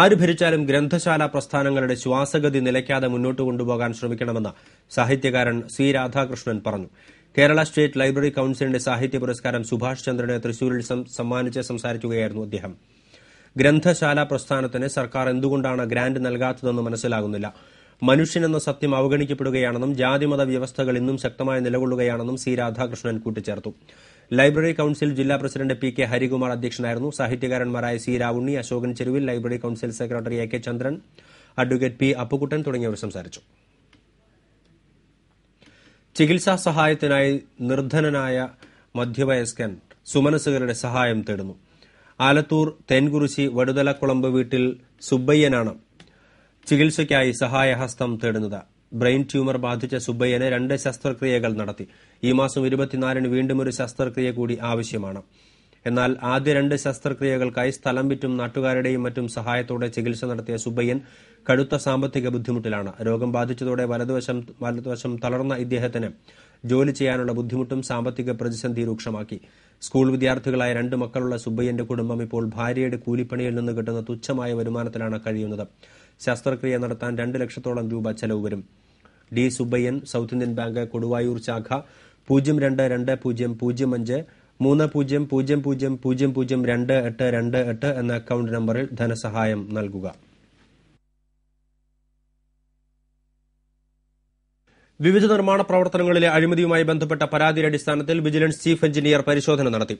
ആര് ഭരിച്ചാലും ഗ്രന്ഥശാല പ്രസ്ഥാനങ്ങളുടെ ശ്വാസഗതി നിലയ്ക്കാതെ മുന്നോട്ട് കൊണ്ടുപോകാൻ ശ്രമിക്കണമെന്ന് സാഹിത്യകാരൻ സി രാധാകൃഷ്ണൻ പറഞ്ഞു കേരള സ്റ്റേറ്റ് ലൈബ്രറി കൌൺസിലിന്റെ സാഹിത്യ പുരസ്കാരം സുഭാഷ് ചന്ദ്രനെ തൃശൂരിൽ സമ്മാനിച്ച് സംസാരിക്കുകയായിരുന്നു അദ്ദേഹം ഗ്രന്ഥശാല പ്രസ്ഥാനത്തിന് സർക്കാർ എന്തുകൊണ്ടാണ് ഗ്രാന്റ് നൽകാത്തതെന്ന് മനസ്സിലാകുന്നില്ല മനുഷ്യനെന്ന സത്യം അവഗണിക്കപ്പെടുകയാണെന്നും ജാതിമത വ്യവസ്ഥകൾ ഇന്നും ശക്തമായി നിലകൊള്ളുകയാണെന്നും സി രാധാകൃഷ്ണൻ കൂട്ടിച്ചേർത്തു ലൈബ്രറി കൌൺസിൽ ജില്ലാ പ്രസിഡന്റ് പി കെ ഹരികുമാർ അധ്യക്ഷനായിരുന്നു സാഹിത്യകാരന്മാരായ C Ravunni Ashokan Cheruvil library council secretary A K Chandran advocate P Appukuttan തുടങ്ങിയവർ സംസാരിച്ചു ചികിത്സാ സഹായത്തിനായി നിർധനനായ മധ്യവയസ്കൻ സുമനസുകരുടെ സഹായം തേടുന്നു ആലത്തൂർ തെൻകുറിശി വടുതലക്കുളമ്പ് വീട്ടിൽ സുബ്ബയ്യനാണ് ചികിത്സയ്ക്കായി സഹായഹസ്തം തേടുന്നത് ബ്രെയിൻ ട്യൂമർ ബാധിച്ച സുബ്ബയ്യനെ രണ്ട് ശസ്ത്രക്രിയകൾ നടത്തി ഈ മാസം ഇരുപത്തിനാലിന് വീണ്ടും ഒരു ശസ്ത്രക്രിയ കൂടി ആവശ്യമാണ് എന്നാൽ ആദ്യ രണ്ട് ശസ്ത്രക്രിയകൾക്കായി സ്ഥലം വിറ്റും നാട്ടുകാരുടെയും മറ്റും സഹായത്തോടെ ചികിത്സ നടത്തിയ സുബയ്യൻ കടുത്ത സാമ്പത്തിക ബുദ്ധിമുട്ടിലാണ് രോഗം ബാധിച്ചതോടെ വലതുവശം വലതുവശം തളർന്ന ഇദ്ദേഹത്തിന് ജോലി ചെയ്യാനുള്ള ബുദ്ധിമുട്ടും സാമ്പത്തിക പ്രതിസന്ധി രൂക്ഷമാക്കി സ്കൂൾ വിദ്യാർത്ഥികളായ രണ്ട് മക്കളുള്ള സുബ്ബയ്യന്റെ കുടുംബം ഇപ്പോൾ ഭാര്യയുടെ കൂലിപ്പണിയിൽ നിന്ന് കിട്ടുന്ന തുച്ഛമായ വരുമാനത്തിലാണ് കഴിയുന്നത് ശസ്ത്രക്രിയ നടത്താൻ രണ്ട് ലക്ഷത്തോളം രൂപ ചെലവ് വരും D Subbaiyan south Indian bank Koduvayur ശാഖ പൂജ്യം രണ്ട് രണ്ട് പൂജ്യം പൂജ്യം അഞ്ച് മൂന്ന് പൂജ്യം പൂജ്യം പൂജ്യം പൂജ്യം പൂജ്യം രണ്ട് എട്ട് രണ്ട് എട്ട് എന്ന അക്കൗണ്ട് നമ്പറിൽ ധനസഹായം നൽകുക വിവിധ നിർമ്മാണ പ്രവർത്തനങ്ങളിലെ അഴിമതിയുമായി ബന്ധപ്പെട്ട പരാതിയുടെ അടിസ്ഥാനത്തിൽ വിജിലൻസ് ചീഫ് എഞ്ചിനീയർ പരിശോധന നടത്തി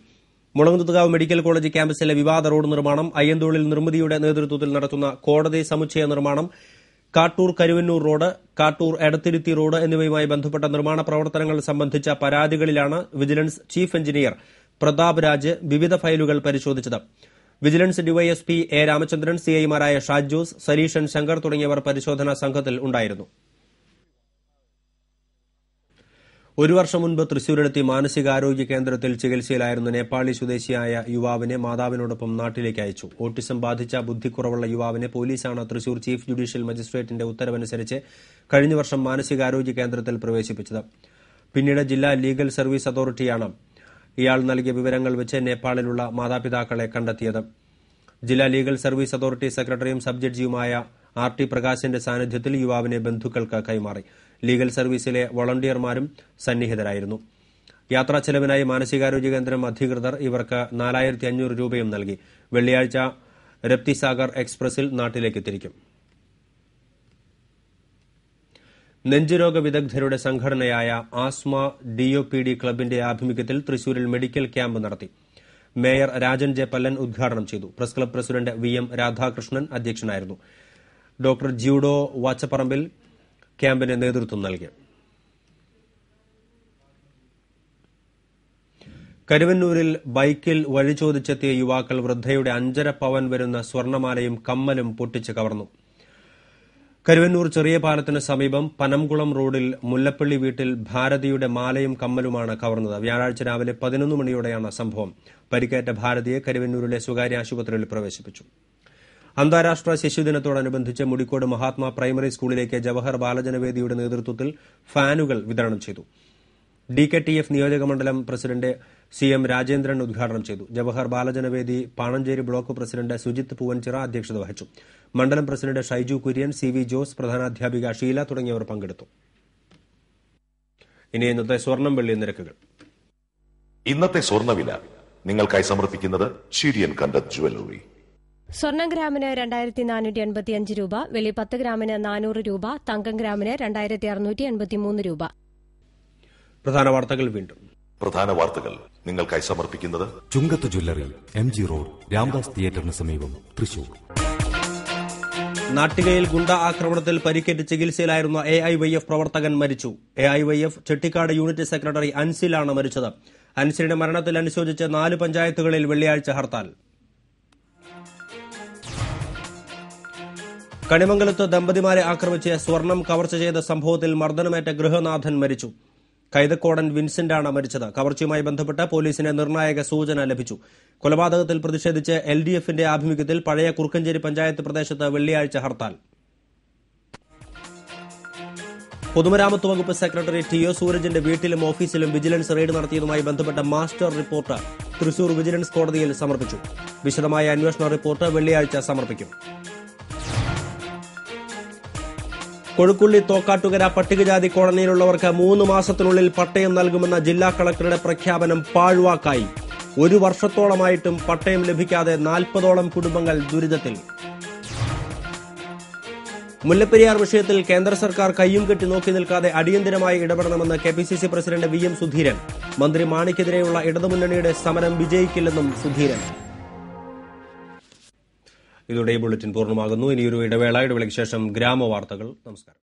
മുളങ്കുത്തുകാവ് മെഡിക്കൽ കോളേജ് ക്യാമ്പസിലെ വിവാദ റോഡ് നിർമ്മാണം അയ്യന്തോളിൽ നിർമ്മിതിയുടെ നേതൃത്വത്തിൽ നടത്തുന്ന കോടതി സമുച്ചയ നിർമ്മാണം കാട്ടൂർ കരുവന്നൂർ റോഡ് കാട്ടൂർ എടത്തിരുത്തി റോഡ് എന്നിവയുമായി ബന്ധപ്പെട്ട നിർമ്മാണ പ്രവർത്തനങ്ങൾ സംബന്ധിച്ച പരാതികളിലാണ് vigilance chief engineer Pratap Raj വിവിധ ഫയലുകൾ പരിശോധിച്ചത് വിജിലൻസ് ഡിവൈഎസ്പി എ രാമചന്ദ്രൻ സിഐമാരായ ഷാജോസ് സരീഷൻ ശങ്കർ തുടങ്ങിയവർ പരിശോധനാ സംഘത്തിൽ ഉണ്ടായിരുന്നു ഒരു വർഷം മുൻപ് തൃശൂരെടുത്തി മാനസികാരോഗ്യ കേന്ദ്രത്തിൽ ചികിത്സയിലായിരുന്ന നേപ്പാളി സ്വദേശിയായ യുവാവിനെ മാതാവിനോടൊപ്പം നാട്ടിലേക്ക് അയച്ചു ഓട്ടിസം ബാധിച്ച ബുദ്ധിക്കുറവുള്ള യുവാവിനെ പോലീസാണ് തൃശൂർ ചീഫ് ജുഡീഷ്യൽ മജിസ്ട്രേറ്റിന്റെ ഉത്തരവനുസരിച്ച് കഴിഞ്ഞ വർഷം മാനസികാരോഗ്യ കേന്ദ്രത്തിൽ പ്രവേശിപ്പിച്ചത് പിന്നീട് ജില്ലാ ലീഗൽ സർവീസ് അതോറിറ്റിയാണ് ഇയാൾ നൽകിയ വിവരങ്ങൾ വെച്ച് നേപ്പാളിലുള്ള മാതാപിതാക്കളെ കണ്ടെത്തിയത് ജില്ലാ ലീഗൽ സർവീസ് അതോറിറ്റി സെക്രട്ടറിയും സബ്ജഡ്ജിയുമായ ആർ ടി പ്രകാശിന്റെ സാന്നിധ്യത്തിൽ യുവാവിനെ ബന്ധുക്കൾക്ക് കൈമാറി ലീഗൽ സർവീസിലെ വളണ്ടിയർമാരും സന്നിഹിതരായിരുന്നു യാത്രാ ചെലവിനായി മാനസികാരോഗ്യ കേന്ദ്രം അധികൃതർ ഇവർക്ക് നാലായിരത്തി അഞ്ഞൂറ് രൂപയും നൽകി വെള്ളിയാഴ്ച രപ്തിസാഗർ എക്സ്പ്രസിൽ നാട്ടിലേക്ക് തിരിക്കും നെഞ്ചുരോഗ വിദഗ്ധരുടെ സംഘടനയായ ആസ്മ ഡി ക്ലബിന്റെ ആഭിമുഖ്യത്തിൽ തൃശൂരിൽ മെഡിക്കൽ ക്യാമ്പ് നടത്തി മേയർ രാജൻ ജെ പല്ലൻ ഉദ്ഘാടനം ചെയ്തു press club president V M Radhakrishnan അധ്യക്ഷനായിരുന്നു ഡോക്ടർ ജ്യൂഡോ വാച്ചപ്പറമ്പിൽ ക്യാമ്പിന് നേതൃത്വം നൽകി കരുവന്നൂരിൽ ബൈക്കിൽ വഴി ചോദിച്ചെത്തിയ യുവാക്കൾ വൃദ്ധയുടെ അഞ്ചര പവൻ വരുന്ന സ്വർണമാലയും കമ്മലും പൊട്ടിച്ച് കവർന്നു കരുവന്നൂർ ചെറിയ പാലത്തിന് സമീപം പനംകുളം റോഡിൽ മുല്ലപ്പള്ളി വീട്ടിൽ ഭാരതിയുടെ മാലയും കമ്മലുമാണ് കവർന്നത് വ്യാഴാഴ്ച രാവിലെ പതിനൊന്ന് മണിയോടെയാണ് സംഭവം പരിക്കേറ്റ ഭാരതിയെ കരുവന്നൂരിലെ സ്വകാര്യ ആശുപത്രിയിൽ പ്രവേശിപ്പിച്ചു അന്താരാഷ്ട്ര ശിശുദിനത്തോടനുബന്ധിച്ച് മുടിക്കോട് മഹാത്മാ പ്രൈമറി സ്കൂളിലേക്ക് ജവഹർ ബാലജനവേദിയുടെ നേതൃത്വത്തിൽ ഫാനുകൾ വിതരണം ചെയ്തു ഡി കെ ടി എഫ് നിയോജക മണ്ഡലം പ്രസിഡന്റ് സി എം രാജേന്ദ്രൻ ഉദ്ഘാടനം ചെയ്തു ജവഹർ ബാലജനവേദി പാണഞ്ചേരി ബ്ലോക്ക് പ്രസിഡന്റ് സുജിത് പൂവൻചിറ അധ്യക്ഷത വഹിച്ചു മണ്ഡലം president Shaiju Kurian C V Jose പ്രധാനാധ്യാപിക ഷീല തുടങ്ങിയവർ പങ്കെടുത്തു ഇനി ഇന്നത്തെ സ്വർണം വെള്ളി നിരക്കുകൾ ഇന്നത്തെ സ്വർണ്ണവില നിങ്ങൾക്കായി സമർപ്പിക്കുന്നത് ഷിരിയൻ കണ്ടത് ജുവല്ലറി സ്വർണ്ണഗ്രാമിന് രണ്ടായിരത്തി നാനൂറ്റി എൺപത്തിയഞ്ച് രൂപ വെള്ളി പത്ത് ഗ്രാമിന് നാനൂറ് രൂപ തങ്കം ഗ്രാമിന് രണ്ടായിരത്തി അറുന്നൂറ്റി എൺപത്തിമൂന്ന് രൂപ പ്രധാന വാർത്തകൾ വീണ്ടും പ്രധാന വാർത്തകൾ നിങ്ങൾക്കായി സമർപ്പിക്കുന്നത് Chungath jewellery M G road Ramdas തിയേറ്ററിന് സമീപം തൃശൂർ നാട്ടികയിൽ ഗുണ്ട ആക്രമണത്തിൽ പരിക്കേറ്റ് ചികിത്സയിലായിരുന്ന എ ഐ വൈ എഫ് പ്രവർത്തകൻ മരിച്ചു A I Y F Chettikkad unit secretary അൻസിലാണ് മരിച്ചത് അൻസിലിന്റെ മരണത്തിൽ അനുശോചിച്ച് നാല് പഞ്ചായത്തുകളിൽ വെള്ളിയാഴ്ച ഹർത്താൽ കണിമംഗലത്ത് ദമ്പതിമാരെ ആക്രമിച്ച് സ്വർണം കവർച്ച ചെയ്ത സംഭവത്തിൽ മർദ്ദനമേറ്റ ഗൃഹനാഥൻ മരിച്ചു കൈതക്കോടൻ വിൻസെന്റാണ് മരിച്ചത് കവർച്ചയുമായി ബന്ധപ്പെട്ട് പോലീസിന് നിർണായക സൂചന ലഭിച്ചു കൊലപാതകത്തിൽ പ്രതിഷേധിച്ച് എൽ ഡി എഫിന്റെ ആഭിമുഖ്യത്തിൽ പഴയ കുറുക്കഞ്ചേരി പഞ്ചായത്ത് പ്രദേശത്ത് വെള്ളിയാഴ്ച ഹർത്താൽ പൊതുമരാമത്ത് വകുപ്പ് സെക്രട്ടറി ടി ഒ സൂരജിന്റെ വീട്ടിലും ഓഫീസിലും വിജിലൻസ് റെയ്ഡ് നടത്തിയതുമായി ബന്ധപ്പെട്ട മാസ്റ്റർ റിപ്പോർട്ട് തൃശൂർ വിജിലൻസ് കോടതിയിൽ സമർപ്പിച്ചു വിശദമായ അന്വേഷണ റിപ്പോർട്ട് വെള്ളിയാഴ്ച സമർപ്പിക്കും കൊഴുക്കുള്ളി തോക്കാട്ടുകര പട്ടികജാതി കോളനിയിലുള്ളവർക്ക് മൂന്ന് മാസത്തിനുള്ളിൽ പട്ടയം നൽകുമെന്ന ജില്ലാ കളക്ടറുടെ പ്രഖ്യാപനം പാഴ്വാക്കായി ഒരു വർഷത്തോളമായിട്ടും പട്ടയം ലഭിക്കാതെ നാൽപ്പതോളം കുടുംബങ്ങൾ ദുരിതത്തിൽ മുല്ലപ്പെരിയാർ വിഷയത്തിൽ കേന്ദ്ര സർക്കാർ കയ്യും കെട്ടി നോക്കി നിൽക്കാതെ അടിയന്തരമായി ഇടപെടണമെന്ന് K P C C president V M Sudheeran മന്ത്രി മാണിക്കെതിരെയുള്ള ഇടതുമുന്നണിയുടെ സമരം വിജയിക്കില്ലെന്നും സുധീരൻ ഇതോടെ ഈ ബുള്ളറ്റിൻ പൂർണ്ണമാകുന്നു ഇനിയൊരു ഇടവേള ഇടവേളയ്ക്ക് ശേഷം ഗ്രാമവാർത്തകൾ നമസ്കാരം